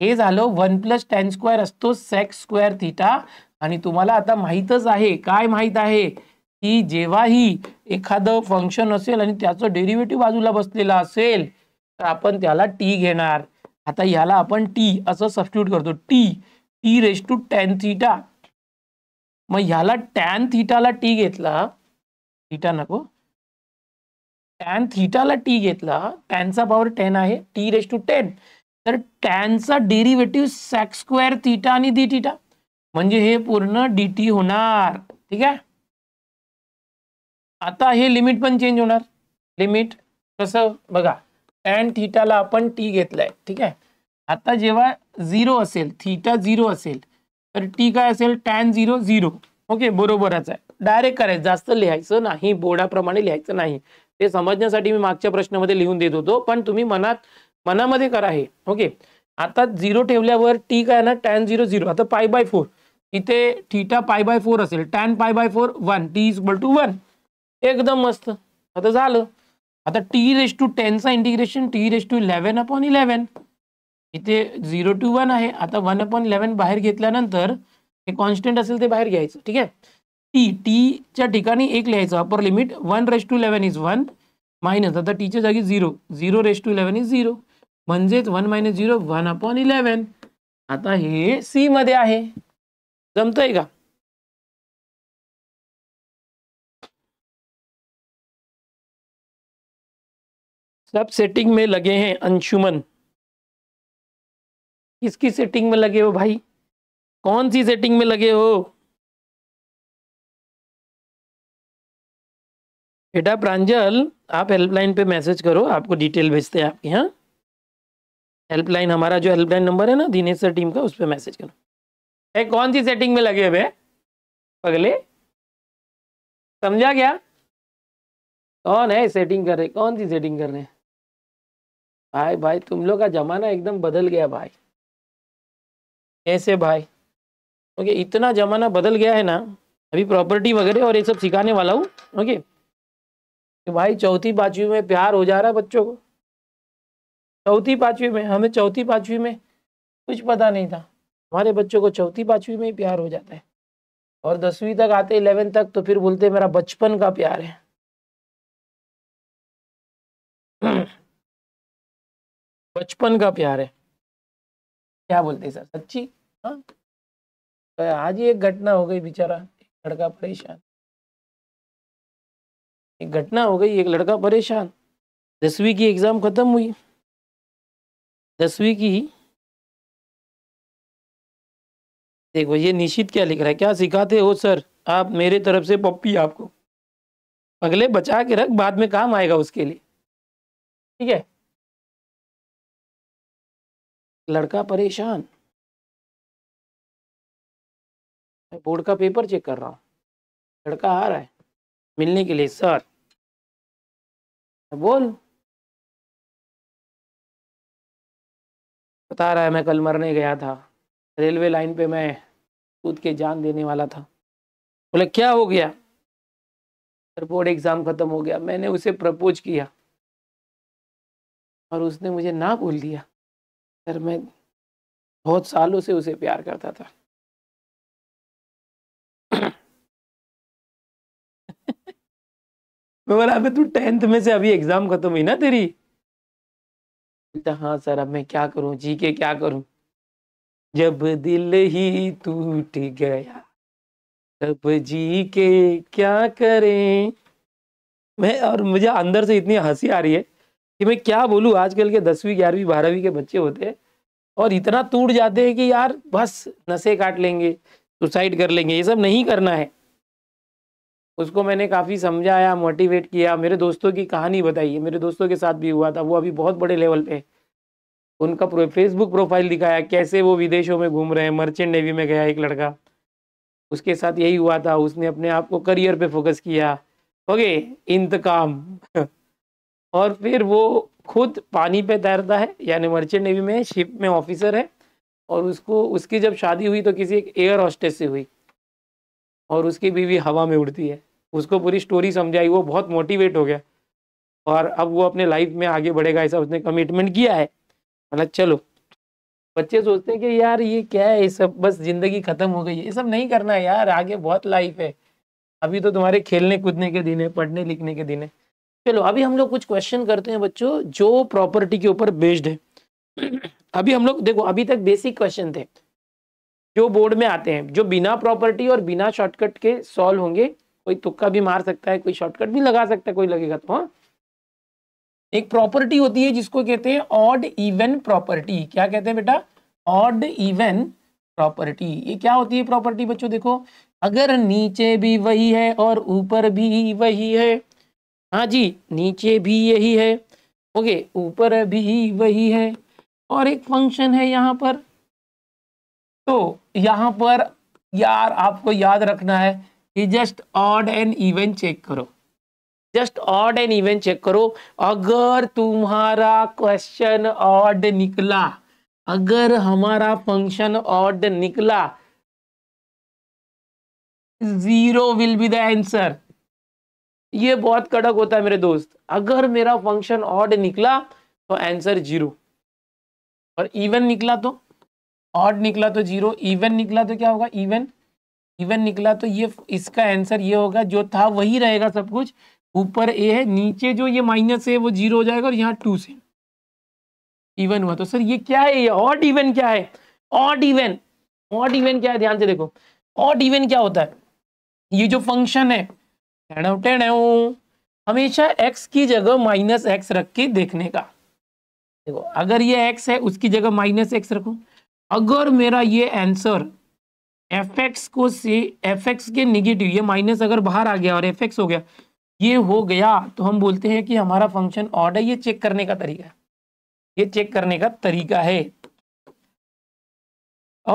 हे झालं वन प्लस टॅन स्क्वेअर असतो सेक्स स्क्वेअर थिटा आणि तुम्हाला आता माहीतच आहे काय माहीत आहे की जेव्हाही एखादं फंक्शन असेल आणि त्याचं डेरिव्हेटिव्ह बाजूला बसलेलं असेल तर आपण त्याला टी घेणार आता ह्याला आपण टी असं सबस्टिट्यूट करतो T T raise to tan theta मग ह्याला टॅन थिटाला टी घेतला थिटा नको टॅन थिटाला टी घेतला टॅनचा पावर टेन आहे टी रेस टू टेन तर टॅनचा डेरिव्हेटिव्ह सॅक स्क्वेअर थिटा आणि डी थीटा म्हणजे हे पूर्ण डी टी होणार ठीक है आता हे लिमिट पण चेंज होणार लिमिट कस बघा थीटा थिटाला आपण टी घेतलाय ठीक है आता जेव्हा जीरो असेल थीटा जीरो असेल तर टी काय असेल टॅन जीरो झिरो ओके बरोबरच आहे डायरेक्ट करायचं जास्त लिहायचं नाही बोर्डाप्रमाणे लिहायचं नाही ते समजण्यासाठी मी मागच्या प्रश्नामध्ये लिहून देत होतो पण तुम्ही मनात मनामध्ये करा हे ओके आता झिरो ठेवल्यावर टी काय ना टॅन झिरो झिरो आता पाय बाय फोर इथे थीटा पाय बाय फोर असेल tan pi by four one T is equal to one एकदम मस्त आता झालं आता टी रेस टू टेनचा integration T raise to eleven upon eleven इथे झिरो टू वन आहे आता वन अपॉन इलेवन बाहेर घेतल्यानंतर हे कॉन्स्टंट असेल ते बाहेर घ्यायचं ठीक आहे टी टी ठिकाणी एक लिया upper limit one raise to eleven is one minus आता टी ऐसी जागे zero zero raise to eleven is zero one minus zero one upon eleven आता हे सी मध्य है जमत है का सब सेटिंग में लगे हैं अंशुमन किसकी सेटिंग में लगे हो भाई कौन सी सेटिंग में लगे हो बेटा प्रांजल आप हेल्पलाइन पे मैसेज करो आपको डिटेल भेजते हैं आपके यहाँ हेल्पलाइन हमारा जो हेल्पलाइन नंबर है ना दिनेश सर टीम का उस पर मैसेज करो ए, कौन सी सेटिंग में लगे हुए अगले समझा गया कौन है सेटिंग कर रहे कौन सी सेटिंग कर रहे हैं भाई भाई तुम लोग का ज़माना एकदम बदल गया भाई ऐसे भाई ओके इतना ज़माना बदल गया है ना अभी प्रॉपर्टी वगैरह और ये सब सिखाने वाला हूँ ओके कि भाई चौथी पांचवी में प्यार हो जा रहा है बच्चों को चौथी पांचवी में हमें चौथी पांचवी में कुछ पता नहीं था हमारे बच्चों को चौथी पांचवी में ही प्यार हो जाता है और दसवीं तक आते इलेवेंथ तक तो फिर बोलते मेरा बचपन का प्यार है बचपन का प्यार है क्या बोलते सर सच्ची हाँ तो आज एक घटना हो गई बेचारा लड़का परेशान एक घटना हो गई एक लड़का परेशान दसवीं की एग्ज़ाम ख़त्म हुई दसवीं की देखो ये निशित क्या लिख रहा है क्या सिखाते हो सर आप मेरे तरफ से पप्पी आपको अगले बचा के रख बाद में काम आएगा उसके लिए ठीक है लड़का परेशान मैं बोर्ड का पेपर चेक कर रहा हूँ लड़का आ रहा है मिलने के लिए सर बोल बता रहा है मैं कल मरने गया था रेलवे लाइन पे मैं कूद के जान देने वाला था बोले क्या हो गया सर बोर्ड एग्ज़ाम ख़त्म हो गया मैंने उसे प्रपोज किया और उसने मुझे ना बोल दिया सर मैं बहुत सालों से उसे प्यार करता था मैं बोला अबे तू टेंथ में से अभी एग्जाम खत्म हुई ना तेरी हाँ सर अब मैं क्या करूँ जी के क्या करूँ जब दिल ही टूट गया तब जी के क्या करें मैं और मुझे अंदर से इतनी हंसी आ रही है कि मैं क्या बोलूँ आजकल के दसवीं ग्यारहवीं बारहवीं के बच्चे होते हैं और इतना टूट जाते हैं कि यार बस नशे काट लेंगे सुसाइड कर लेंगे ये सब नहीं करना है उसको मैंने काफ़ी समझाया मोटिवेट किया मेरे दोस्तों की कहानी बताई है मेरे दोस्तों के साथ भी हुआ था वो अभी बहुत बड़े लेवल पे उनका प्रो, फेसबुक प्रोफाइल दिखाया कैसे वो विदेशों में घूम रहे हैं मर्चेंट नेवी में गया एक लड़का उसके साथ यही हुआ था उसने अपने आप को करियर पर फोकस किया ओके इंतकाम और फिर वो खुद पानी पे तैरता है यानी मर्चेंट नेवी में शिप में ऑफिसर है और उसको उसकी जब शादी हुई तो किसी एक एयर हॉस्टेस से हुई और उसकी बीवी हवा में उड़ती है उसको पूरी स्टोरी समझाई वो बहुत मोटिवेट हो गया और अब वो अपने लाइफ में आगे बढ़ेगा ऐसा उसने कमिटमेंट किया है मतलब चलो बच्चे सोचते हैं कि यार ये क्या है ये सब बस ज़िंदगी ख़त्म हो गई है ये सब नहीं करना है यार आगे बहुत लाइफ है अभी तो तुम्हारे खेलने कूदने के दिन है पढ़ने लिखने के दिन है चलो अभी हम लोग कुछ क्वेश्चन करते हैं बच्चों जो प्रॉपर्टी के ऊपर बेस्ड है अभी हम लोग देखो अभी तक बेसिक क्वेश्चन थे जो बोर्ड में आते हैं जो बिना प्रॉपर्टी और बिना शॉर्टकट के सॉल्व होंगे कोई तुक्का भी मार सकता है कोई शॉर्टकट भी लगा सकता है कोई लगेगा तो हाँ एक प्रॉपर्टी होती है जिसको कहते हैं ऑड इवन प्रॉपर्टी क्या कहते हैं बेटा ऑड इवन प्रॉपर्टी ये क्या होती है प्रॉपर्टी बच्चों देखो अगर नीचे भी वही है और ऊपर भी वही है हाँ जी नीचे भी यही है ओके ऊपर भी वही है और एक फंक्शन है यहाँ पर तो यहाँ पर यार आपको याद रखना है कि just odd and even check करो just odd and even check करो अगर तुम्हारा क्वेश्चन ऑड निकला अगर हमारा फंक्शन ऑड निकला zero will be the answer ये बहुत कड़क होता है मेरे दोस्त अगर मेरा फंक्शन ऑड निकला तो आंसर जीरो और इवन निकला तो ऑड निकला तो जीरो इवन निकला तो क्या होगा इवन इवन निकला तो ये इसका आंसर ये होगा जो था वही रहेगा सब कुछ ऊपर ए है नीचे जो ये माइनस है वो जीरो हो जाएगा और यहाँ टू से इवन हुआ तो सर ये क्या है ये ऑड इवन क्या है ऑड इवन ऑड इवन क्या है ध्यान से देखो ऑड इवन क्या होता है ये जो फंक्शन है हमेशा एक्स की जगह माइनस एक्स रख के देखने का देखो अगर ये एक्स है उसकी जगह माइनस एक्स रखो अगर मेरा ये आंसर एफ एक्स को से एफ एक्स के निगेटिव ये माइनस अगर बाहर आ गया और एफ एक्स हो गया ये हो गया तो हम बोलते हैं कि हमारा फंक्शन ऑर्डर है ये चेक करने का तरीका है ये चेक करने का तरीका है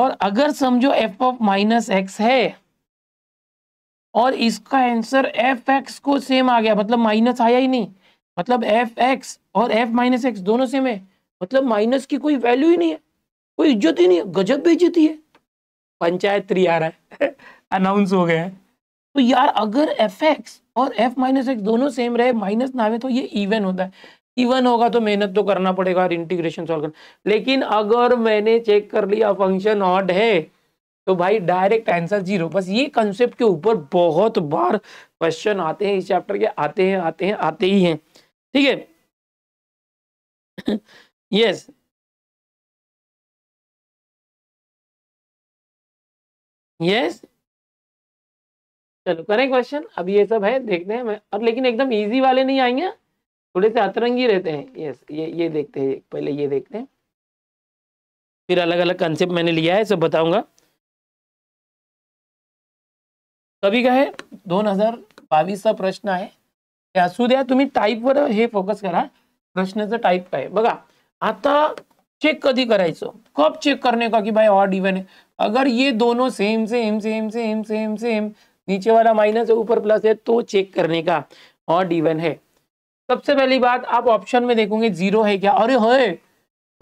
और अगर समझो एफ ऑफ माइनस एक्स है और इसका आंसर एफ एक्स को सेम आ गया मतलब माइनस आया ही नहीं मतलब एफ एक्स और एफ माइनस एक्स दोनों सेम है मतलब माइनस की कोई वैल्यू ही नहीं है कोई इज्जत ही नहीं है गजब बेचती है पंचायत थ्री आ रहा है अनाउंस हो गया है तो यार अगर एफ एक्स और एफ माइनस एक्स दोनों सेम रहे माइनस ना आवे तो ये इवन होता है इवन होगा तो मेहनत तो करना पड़ेगा और इंटीग्रेशन सॉल्व करना लेकिन अगर मैंने चेक कर लिया फंक्शन ऑड है तो भाई डायरेक्ट आंसर जीरो बस ये कंसेप्ट के ऊपर बहुत बार क्वेश्चन आते हैं इस चैप्टर के आते हैं आते हैं आते ही हैं ठीक है यस यस चलो करें क्वेश्चन अब ये सब है देखते हैं मैं और लेकिन एकदम इजी वाले नहीं आएंगे थोड़े से अतरंगी रहते हैं यस ये ये देखते हैं पहले ये देखते हैं फिर अलग अलग कंसेप्ट मैंने लिया है सब बताऊंगा कभी का है दोन हजार बावीस का प्रश्न है हे असू द्या तुम्ही टाईपवर हे फोकस करा प्रश्नाचं टाईप काय बघा आता चेक कभी कराए कब चेक करने का कि भाई ऑड इवन है अगर ये दोनों same same same same same same नीचे वाला माइनस है ऊपर प्लस है तो चेक करने का ऑड इवन है सबसे पहली बात आप ऑप्शन में देखोगे जीरो है क्या अरे है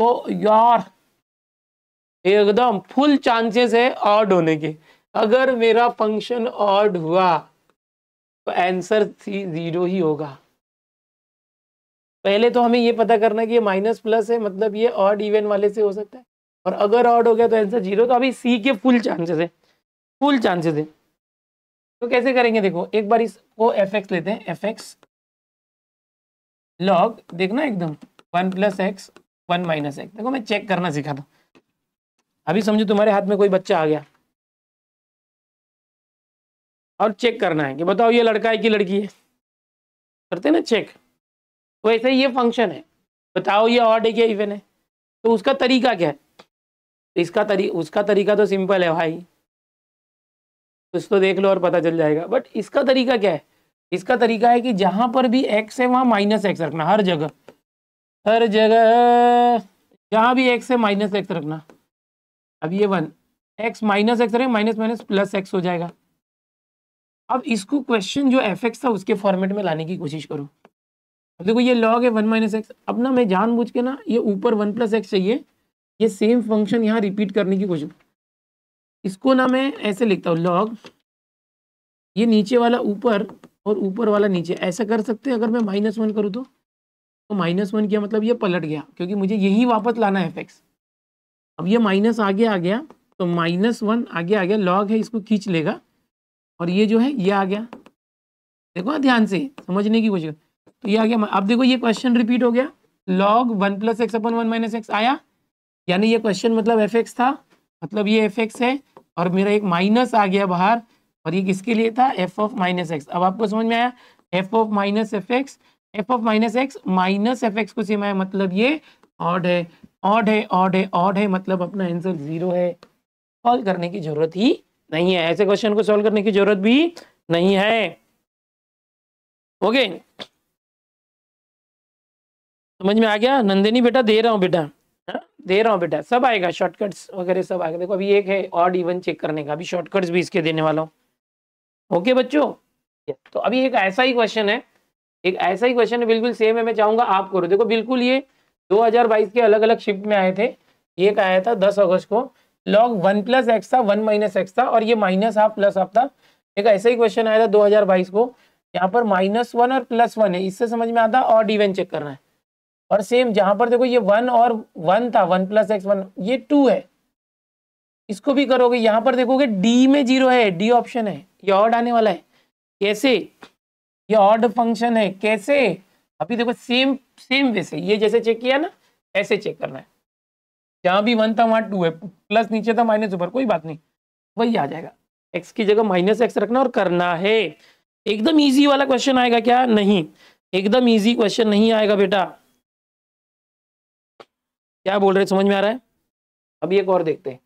तो यार एकदम फुल चांसेस है ऑड होने के अगर मेरा फंक्शन ऑड हुआ तो आंसर थी जीरो ही होगा पहले तो हमें ये पता करना कि ये माइनस प्लस है मतलब ये ऑड इवन वाले से हो सकता है और अगर ऑड हो गया तो आंसर जीरो तो अभी सी के फुल चांसेस है फुल चांसेस है तो कैसे करेंगे देखो एक बार इसको एफ एक्स लेते हैं एफ एक्स लॉग देखना एकदम one plus x one minus x देखो मैं चेक करना सीखा था अभी समझो तुम्हारे हाथ में कोई बच्चा आ गया और चेक करना है कि बताओ ये लड़का है कि लड़की है करते ना चेक तो ऐसे ये फंक्शन है बताओ ये ऑड है क्या इवन है तो उसका तरीका क्या है इसका तरी उसका तरीका तो सिंपल है भाई कुछ तो देख लो और पता चल जाएगा बट इसका तरीका क्या है इसका तरीका है कि जहाँ पर भी एक्स है वहाँ माइनस एक्स रखना हर जगह हर जगह जहाँ भी एक्स है माइनस एक्स रखना अब ये वन एक्स माइनस एक्स रहेगा माइनस माइनस प्लस एक्स हो जाएगा अब इसको क्वेश्चन जो एफ एक्स था उसके फॉर्मेट में लाने की कोशिश करो अब देखो ये लॉग है वन माइनस एक्स अब ना मैं जानबूझ के ना ये ऊपर वन प्लस एक्स चाहिए ये सेम फंक्शन यहाँ रिपीट करने की कोशिश इसको ना मैं ऐसे लिखता हूँ लॉग ये नीचे वाला ऊपर और ऊपर वाला नीचे ऐसा कर सकते हैं अगर मैं माइनस वन करूँ तो तो माइनस वन किया मतलब ये पलट गया क्योंकि मुझे यही वापस लाना है एफ अब ये माइनस आगे आ गया तो माइनस वन आगे आ गया लॉग है इसको खींच लेगा और ये जो है ये आ गया देखो ध्यान से समझने की कोशिश तो ये आ गया अब देखो ये क्वेश्चन रिपीट हो गया लॉग वन प्लस एक्स अपन वन माइनस एक्स आया यानी ये क्वेश्चन मतलब एफ एक्स था मतलब ये एफ एक्स है और मेरा एक माइनस आ गया बाहर और ये किसके लिए था एफ ऑफ माइनस एक्स अब आपको समझ में आया f of minus f x f of minus x minus f x को सेम आया मतलब ये ऑड है ऑड है ऑड है ऑड है मतलब अपना आंसर जीरो है सॉल्व करने की जरूरत ही नहीं है ऐसे क्वेश्चन को सॉल्व करने की जरूरत भी नहीं है ओके okay. समझ में आ गया नंदिनी बेटा दे रहा हूँ बेटा हाँ? दे रहा हूँ बेटा सब आएगा शॉर्टकट्स वगैरह सब आएगा देखो अभी एक है ऑड इवन चेक करने का अभी शॉर्टकट्स भी इसके देने वाला हूँ ओके बच्चो तो अभी एक ऐसा ही क्वेश्चन है एक ऐसा ही क्वेश्चन है बिल्कुल सेम है मैं चाहूंगा आप करो देखो बिल्कुल ये 2022 के अलग अलग शिफ्ट में आए थे ये आया था 10 अगस्त को लॉग वन प्लस एक्स था वन माइनस एक्स था और ये माइनस हाफ प्लस हाफ था एक ऐसा ही क्वेश्चन आया था 2022 को यहाँ पर माइनस वन और प्लस वन है इससे समझ में आता और इवन चेक करना है और सेम जहां पर देखो ये वन और वन था वन प्लस एक्स वन ये टू है इसको भी करोगे यहाँ पर देखोगे डी में जीरो है डी ऑप्शन है ये ऑड आने वाला है कैसे ये ऑड फंक्शन है कैसे अभी देखो सेम सेम वे से ये जैसे चेक किया ना ऐसे चेक करना है जहां भी वन था वहां टू है प्लस नीचे था माइनस ऊपर कोई बात नहीं वही आ जाएगा एक्स की जगह माइनस एक्स रखना और करना है एकदम ईजी वाला क्वेश्चन आएगा क्या नहीं एकदम ईजी क्वेश्चन नहीं आएगा बेटा क्या बोल रहे समझ में आ रहा है अब एक और देखते हैं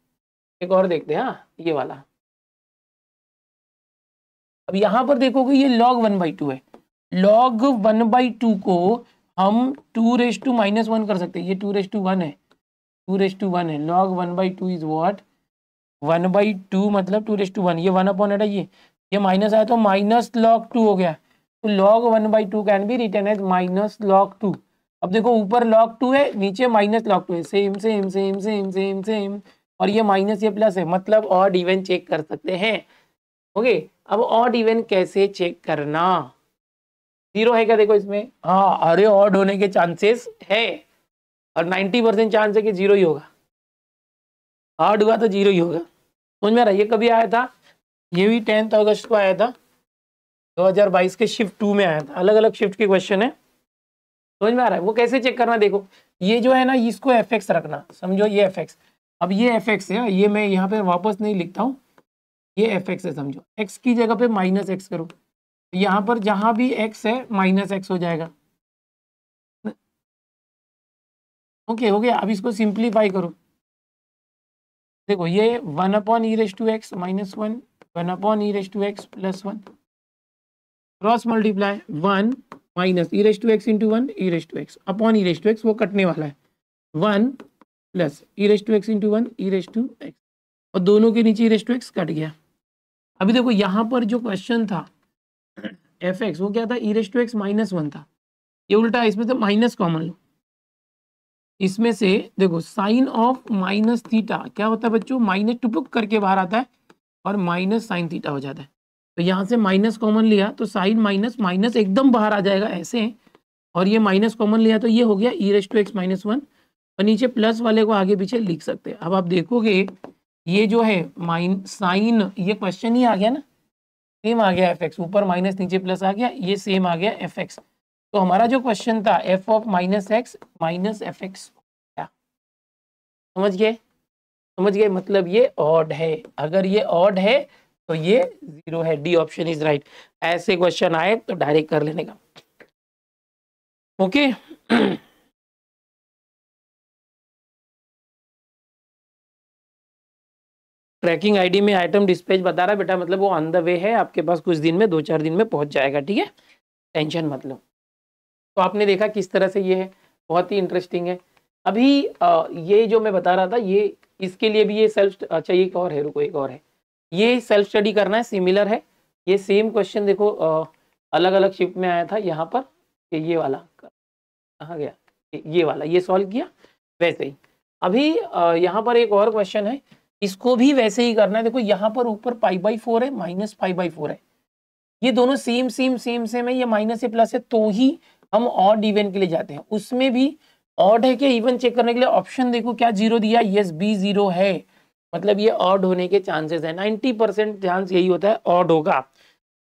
एक और देखते हैं हाँ ये वाला अब यहां पर देखोगे ये log वन बाई टू है log वन बाई टू को हम two raise to minus one कर सकते हैं ये टू रेस टू वन है टू रेस टू वन है log one by two is what one by two मतलब टू रेस टू वन ये वन अपॉन है ये ये माइनस आया तो माइनस लॉग टू हो गया तो log one by two can be written as minus log two अब देखो ऊपर लॉक टू है नीचे माइनस लॉक टू है same same same same same same और ये माइनस ये प्लस है मतलब ऑड इवन चेक कर सकते हैं ओके अब ऑड इवन कैसे चेक करना जीरो है क्या देखो इसमें हाँ अरे ऑड होने के चांसेस है और नाइन्टी परसेंट चांस है कि जीरो ही होगा ऑड हुआ तो जीरो ही होगा समझ में आ ये कभी आया था ये भी टेंथ अगस्त को आया था बाईस के शिफ्ट टू में आया था अलग अलग शिफ्ट के क्वेश्चन है समझ में आ रहा है वो कैसे चेक करना देखो ये जो है ना इसको एफ एक्स रखना समझो ये एफ एक्स अब ये एफ एक्स है ये मैं यहाँ पे वापस नहीं लिखता हूँ ये एफ एक्स है समझो एक्स की जगह पे माइनस एक्स करो यहाँ पर जहाँ भी एक्स है माइनस एक्स हो जाएगा ओके हो गया अब इसको सिंप्लीफाई करो देखो ये one upon e raise to x minus one one upon e raise to x plus one cross multiply one minus e raise to x into one e raise to x upon e raise to x वो कटने वाला है one plus e raise to x into one e raise to x और दोनों के नीचे e raise to x cut गया अभी देखो यहाँ पर जो क्वेश्चन था एफ एक्स वो क्या था e raise to x minus one था ये उल्टा इसमें से माइनस कॉमन लो इसमें से देखो साइन ऑफ माइनस थीटा क्या होता है बच्चों माइनस टुपुक करके बाहर आता है और माइनस साइन थीटा हो जाता है तो यहाँ से माइनस कॉमन लिया तो साइन माइनस माइनस एकदम बाहर आ जाएगा ऐसे और ये माइनस कॉमन लिया तो ये हो गया e raise to x minus one और नीचे प्लस वाले को आगे पीछे लिख सकते हैं अब आप देखोगे ये जो है माइन साइन ये क्वेश्चन ही आ गया ना सेम आ गया एफ एक्स ऊपर माइनस नीचे प्लस आ गया ये सेम आ गया एफ एक्स तो हमारा जो क्वेश्चन था f of minus x minus f x समझ गए समझ गए मतलब ये ऑड है अगर ये ऑड है तो ये जीरो है डी ऑप्शन इज राइट ऐसे क्वेश्चन आए तो डायरेक्ट कर लेने का ओके ट्रैकिंग आईडी में आइटम डिस्पैच बता रहा है बेटा मतलब वो ऑन द वे है आपके पास कुछ दिन में दो चार दिन में पहुंच जाएगा ठीक है टेंशन मत लो तो आपने देखा किस तरह से ये है बहुत ही इंटरेस्टिंग है अभी आ, ये जो मैं बता रहा था ये इसके लिए भी ये सेल्फ अच्छा एक और है रुको एक और है ये सेल्फ स्टडी करना है सिमिलर है ये सेम क्वेश्चन देखो अलग अलग शिफ्ट में आया था यहाँ पर कि ये वाला कहाँ गया ये वाला ये सॉल्व किया वैसे ही अभी यहाँ पर एक और क्वेश्चन है इसको भी वैसे ही करना है देखो यहाँ पर ऊपर फाइव बाई फोर है माइनस फाइव बाई फोर है ये दोनों सेम सेम सेम सेम है ये माइनस है प्लस है तो ही हम ऑड इवेंट के लिए जाते हैं उसमें भी ऑड है कि इवेंट चेक करने के लिए ऑप्शन देखो क्या जीरो दिया यस बी जीरो है मतलब ये ऑड होने के चांसेस है 90 परसेंट चांस यही होता है ऑड होगा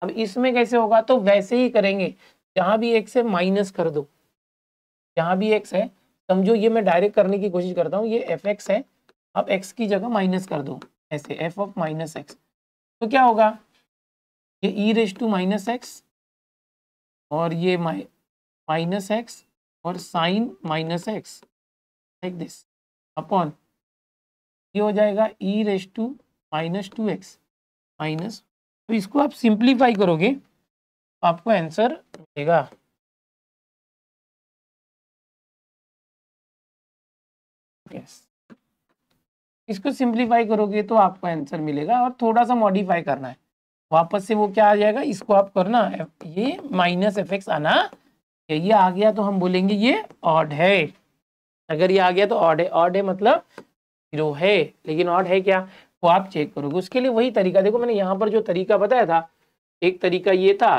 अब इसमें कैसे होगा तो वैसे ही करेंगे जहां भी एक्स है माइनस कर दो जहां भी एक्स है समझो ये मैं डायरेक्ट करने की कोशिश करता हूँ ये एफ एक्स है अब एक्स की जगह माइनस कर दो ऐसे एफ ऑफ माइनस एक्स तो क्या होगा ये e raise to minus x और ये माइनस एक्स और sine minus x like this upon ये हो जाएगा e raise to minus two x minus तो इसको आप सिंप्लीफाई करोगे तो आपको आंसर मिलेगा yes. इसको सिंप्लीफाई करोगे तो आपको आंसर मिलेगा और थोड़ा सा मॉडिफाई करना है वापस से वो क्या आ जाएगा इसको आप करना ये माइनस एफ एक्स आना ये आ गया तो हम बोलेंगे ये ऑड है अगर ये आ गया तो ऑड है ऑड है मतलब जीरो है लेकिन ऑड है क्या वो आप चेक करोगे उसके लिए वही तरीका देखो मैंने यहाँ पर जो तरीका बताया था एक तरीका ये था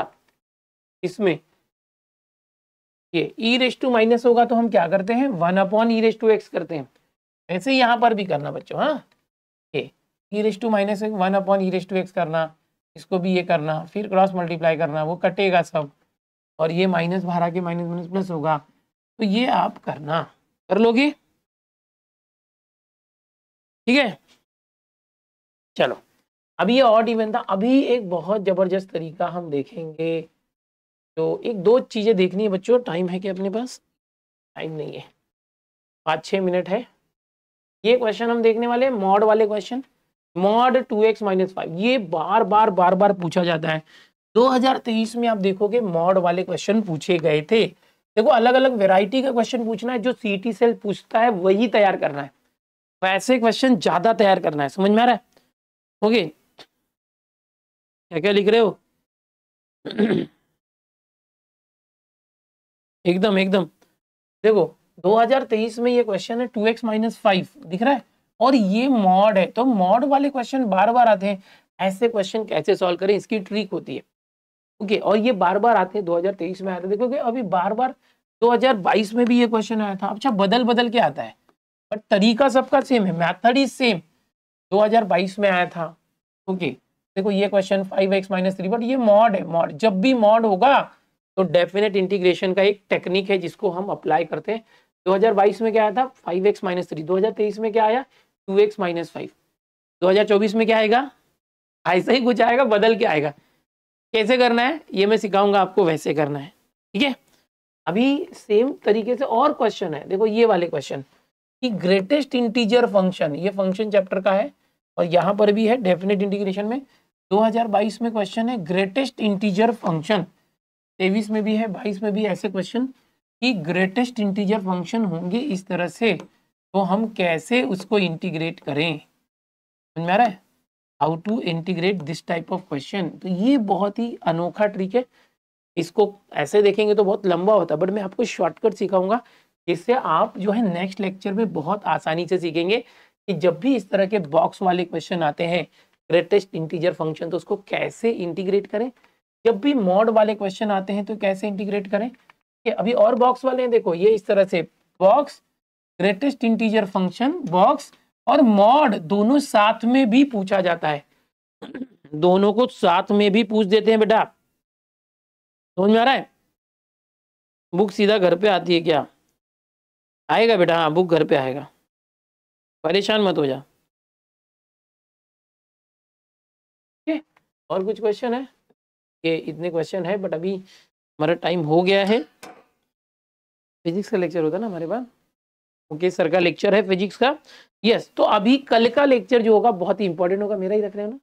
इसमें ये ई रेस टू माइनस होगा तो हम क्या करते हैं one upon e raise to x करते हैं ऐसे यहाँ पर भी करना बच्चों हाँ ये e raise to minus one upon e raise to x करना इसको भी ये करना फिर क्रॉस मल्टीप्लाई करना वो कटेगा सब और ये माइनस बारह के माइनस माइनस प्लस होगा तो ये आप करना कर लोगे ठीक है चलो अभी ये ऑड इवन था अभी एक बहुत ज़बरदस्त तरीका हम देखेंगे तो एक दो चीज़ें देखनी है बच्चों टाइम है क्या अपने पास टाइम नहीं है पाँच छः मिनट है ये क्वेश्चन हम देखने वाले मॉड वाले question mod two x minus five ये बार बार बार बार पूछा जाता है 2023 में आप देखोगे मॉड वाले क्वेश्चन पूछे गए थे देखो अलग अलग वेराइटी का क्वेश्चन पूछना है जो सी सेल पूछता है वही तैयार करना है वैसे क्वेश्चन ज़्यादा तैयार करना है समझ में आ रहा है ओके क्या क्या लिख रहे हो एकदम एकदम देखो 2023 में ये क्वेश्चन है 2x एक्स माइनस फाइव दिख रहा है और ये मॉड है तो मॉड वाले क्वेश्चन बार बार आते हैं ऐसे क्वेश्चन कैसे सॉल्व करें इसकी ट्रिक होती है ओके और ये बार बार आते हैं 2023 में आते देखो क्योंकि अभी बार बार 2022 में भी ये क्वेश्चन आया था अच्छा बदल बदल के आता है बट तरीका सबका सेम है मैथड इज सेम 2022 में आया था ओके देखो ये question five x minus three but ये मॉड है मॉड जब भी मॉड होगा तो डेफिनेट इंटीग्रेशन का एक टेक्निक है जिसको हम अप्लाई करते हैं 2022 में क्या आया था फाइव एक्स माइनस थ्री दो में क्या आया टू एक्स माइनस फाइव दो में क्या आएगा ऐसा ही कुछ आएगा बदल के आएगा कैसे करना है ये मैं सिखाऊंगा आपको वैसे करना है ठीक है अभी सेम तरीके से और क्वेश्चन है देखो ये वाले क्वेश्चन कि ग्रेटेस्ट इंटीजर फंक्शन ये फंक्शन चैप्टर का है और यहाँ पर भी है डेफिनेट इंटीग्रेशन में 2022 में क्वेश्चन है ग्रेटेस्ट इंटीजर फंक्शन तेईस में भी है बाईस में भी ऐसे क्वेश्चन कि ग्रेटेस्ट इंटीजर फंक्शन होंगे इस तरह से तो हम कैसे उसको इंटीग्रेट करें समझ में आ रहा है how to integrate this type of question तो ये बहुत ही अनोखा ट्रिक है इसको ऐसे देखेंगे तो बहुत लंबा होता है बट मैं आपको शॉर्टकट सिखाऊंगा इससे आप जो है नेक्स्ट लेक्चर में बहुत आसानी से सीखेंगे कि जब भी इस तरह के बॉक्स वाले क्वेश्चन आते हैं ग्रेटेस्ट इंटीजर फंक्शन तो उसको कैसे इंटीग्रेट करें जब भी मॉड वाले क्वेश्चन आते हैं तो कैसे इंटीग्रेट करें ये अभी और बॉक्स वाले हैं देखो ये इस तरह से box greatest integer function box और मॉड दोनों साथ में भी पूछा जाता है दोनों को साथ में भी पूछ देते हैं बेटा समझ में आ रहा है बुक सीधा घर पे आती है क्या आएगा बेटा हाँ बुक घर पे आएगा परेशान मत हो जा ठीक और कुछ क्वेश्चन है ये इतने क्वेश्चन है बट अभी हमारा टाइम हो गया है फिजिक्स का लेक्चर होता है ना हमारे पास ओके सर का लेक्चर है फिजिक्स का यस तो अभी कल का लेक्चर जो होगा बहुत ही इंपॉर्टेंट होगा मेरा ही रख रहे हो ना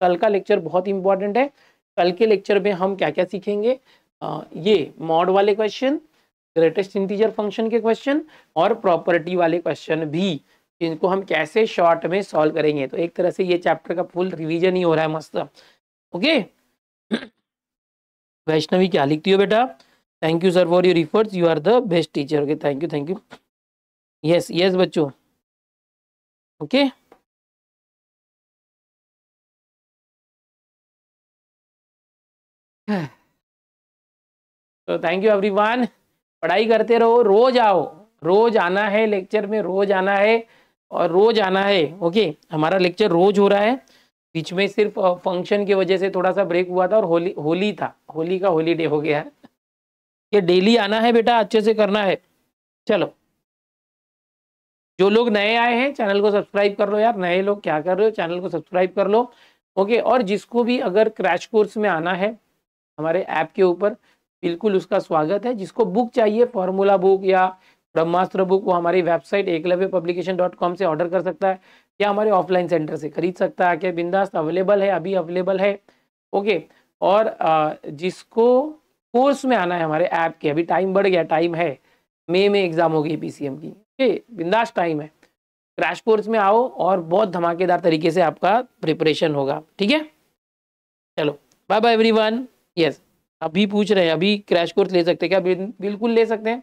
कल का लेक्चर बहुत इंपॉर्टेंट है कल के लेक्चर में हम क्या क्या सीखेंगे आ, ये मॉड वाले क्वेश्चन ग्रेटेस्ट इंटीजर फंक्शन के क्वेश्चन और प्रॉपर्टी वाले क्वेश्चन भी इनको हम कैसे शॉर्ट में सॉल्व करेंगे तो एक तरह से ये चैप्टर का फुल रिवीजन ही हो रहा है मस्त ओके वैष्णवी क्या लिखती हो बेटा thank you sir for your refers you are the best teacher okay thank you thank you yes yes बच्चों ओके तो थैंक यू एवरीवन पढ़ाई करते रहो रोज आओ रोज आना है लेक्चर में रोज आना है और रोज आना है ओके हमारा लेक्चर रोज हो रहा है बीच में सिर्फ फंक्शन की वजह से थोड़ा सा ब्रेक हुआ था और होली होली था होली का होलीडे हो गया है ये डेली आना है बेटा अच्छे से करना है चलो जो लोग नए आए हैं चैनल को सब्सक्राइब कर लो यार नए लोग क्या कर रहे हो चैनल को सब्सक्राइब कर लो ओके और जिसको भी अगर क्रैश कोर्स में आना है हमारे ऐप के ऊपर बिल्कुल उसका स्वागत है जिसको बुक चाहिए फॉर्मूला बुक या ब्रह्मास्त्र बुक वो हमारी website Eklavya publication dot com से ऑर्डर कर सकता है या हमारे ऑफलाइन सेंटर से खरीद सकता है क्या बिंदास अवेलेबल है अभी अवेलेबल है ओके और जिसको कोर्स में आना है हमारे ऐप के अभी टाइम बढ़ गया टाइम है मे में एग्ज़ाम होगी पी की ओके बिंदास टाइम है क्रैश कोर्स में आओ और बहुत धमाकेदार तरीके से आपका प्रिपरेशन होगा ठीक है चलो बाय बाय वन यस अभी पूछ रहे हैं अभी क्रैश कोर्स ले सकते हैं क्या बिल्कुल ले सकते हैं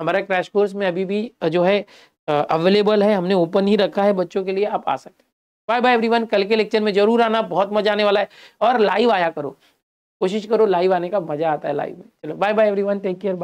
हमारा क्रैश कोर्स में अभी भी जो है अवेलेबल है हमने ओपन ही रखा है बच्चों के लिए आप आ सकते हैं बाय बाय एवरीवन कल के लेक्चर में जरूर आना बहुत मजा आने वाला है और लाइव आया करो कोशिश करो लाइव आने का मजा आता है लाइव में चलो bye bye everyone take care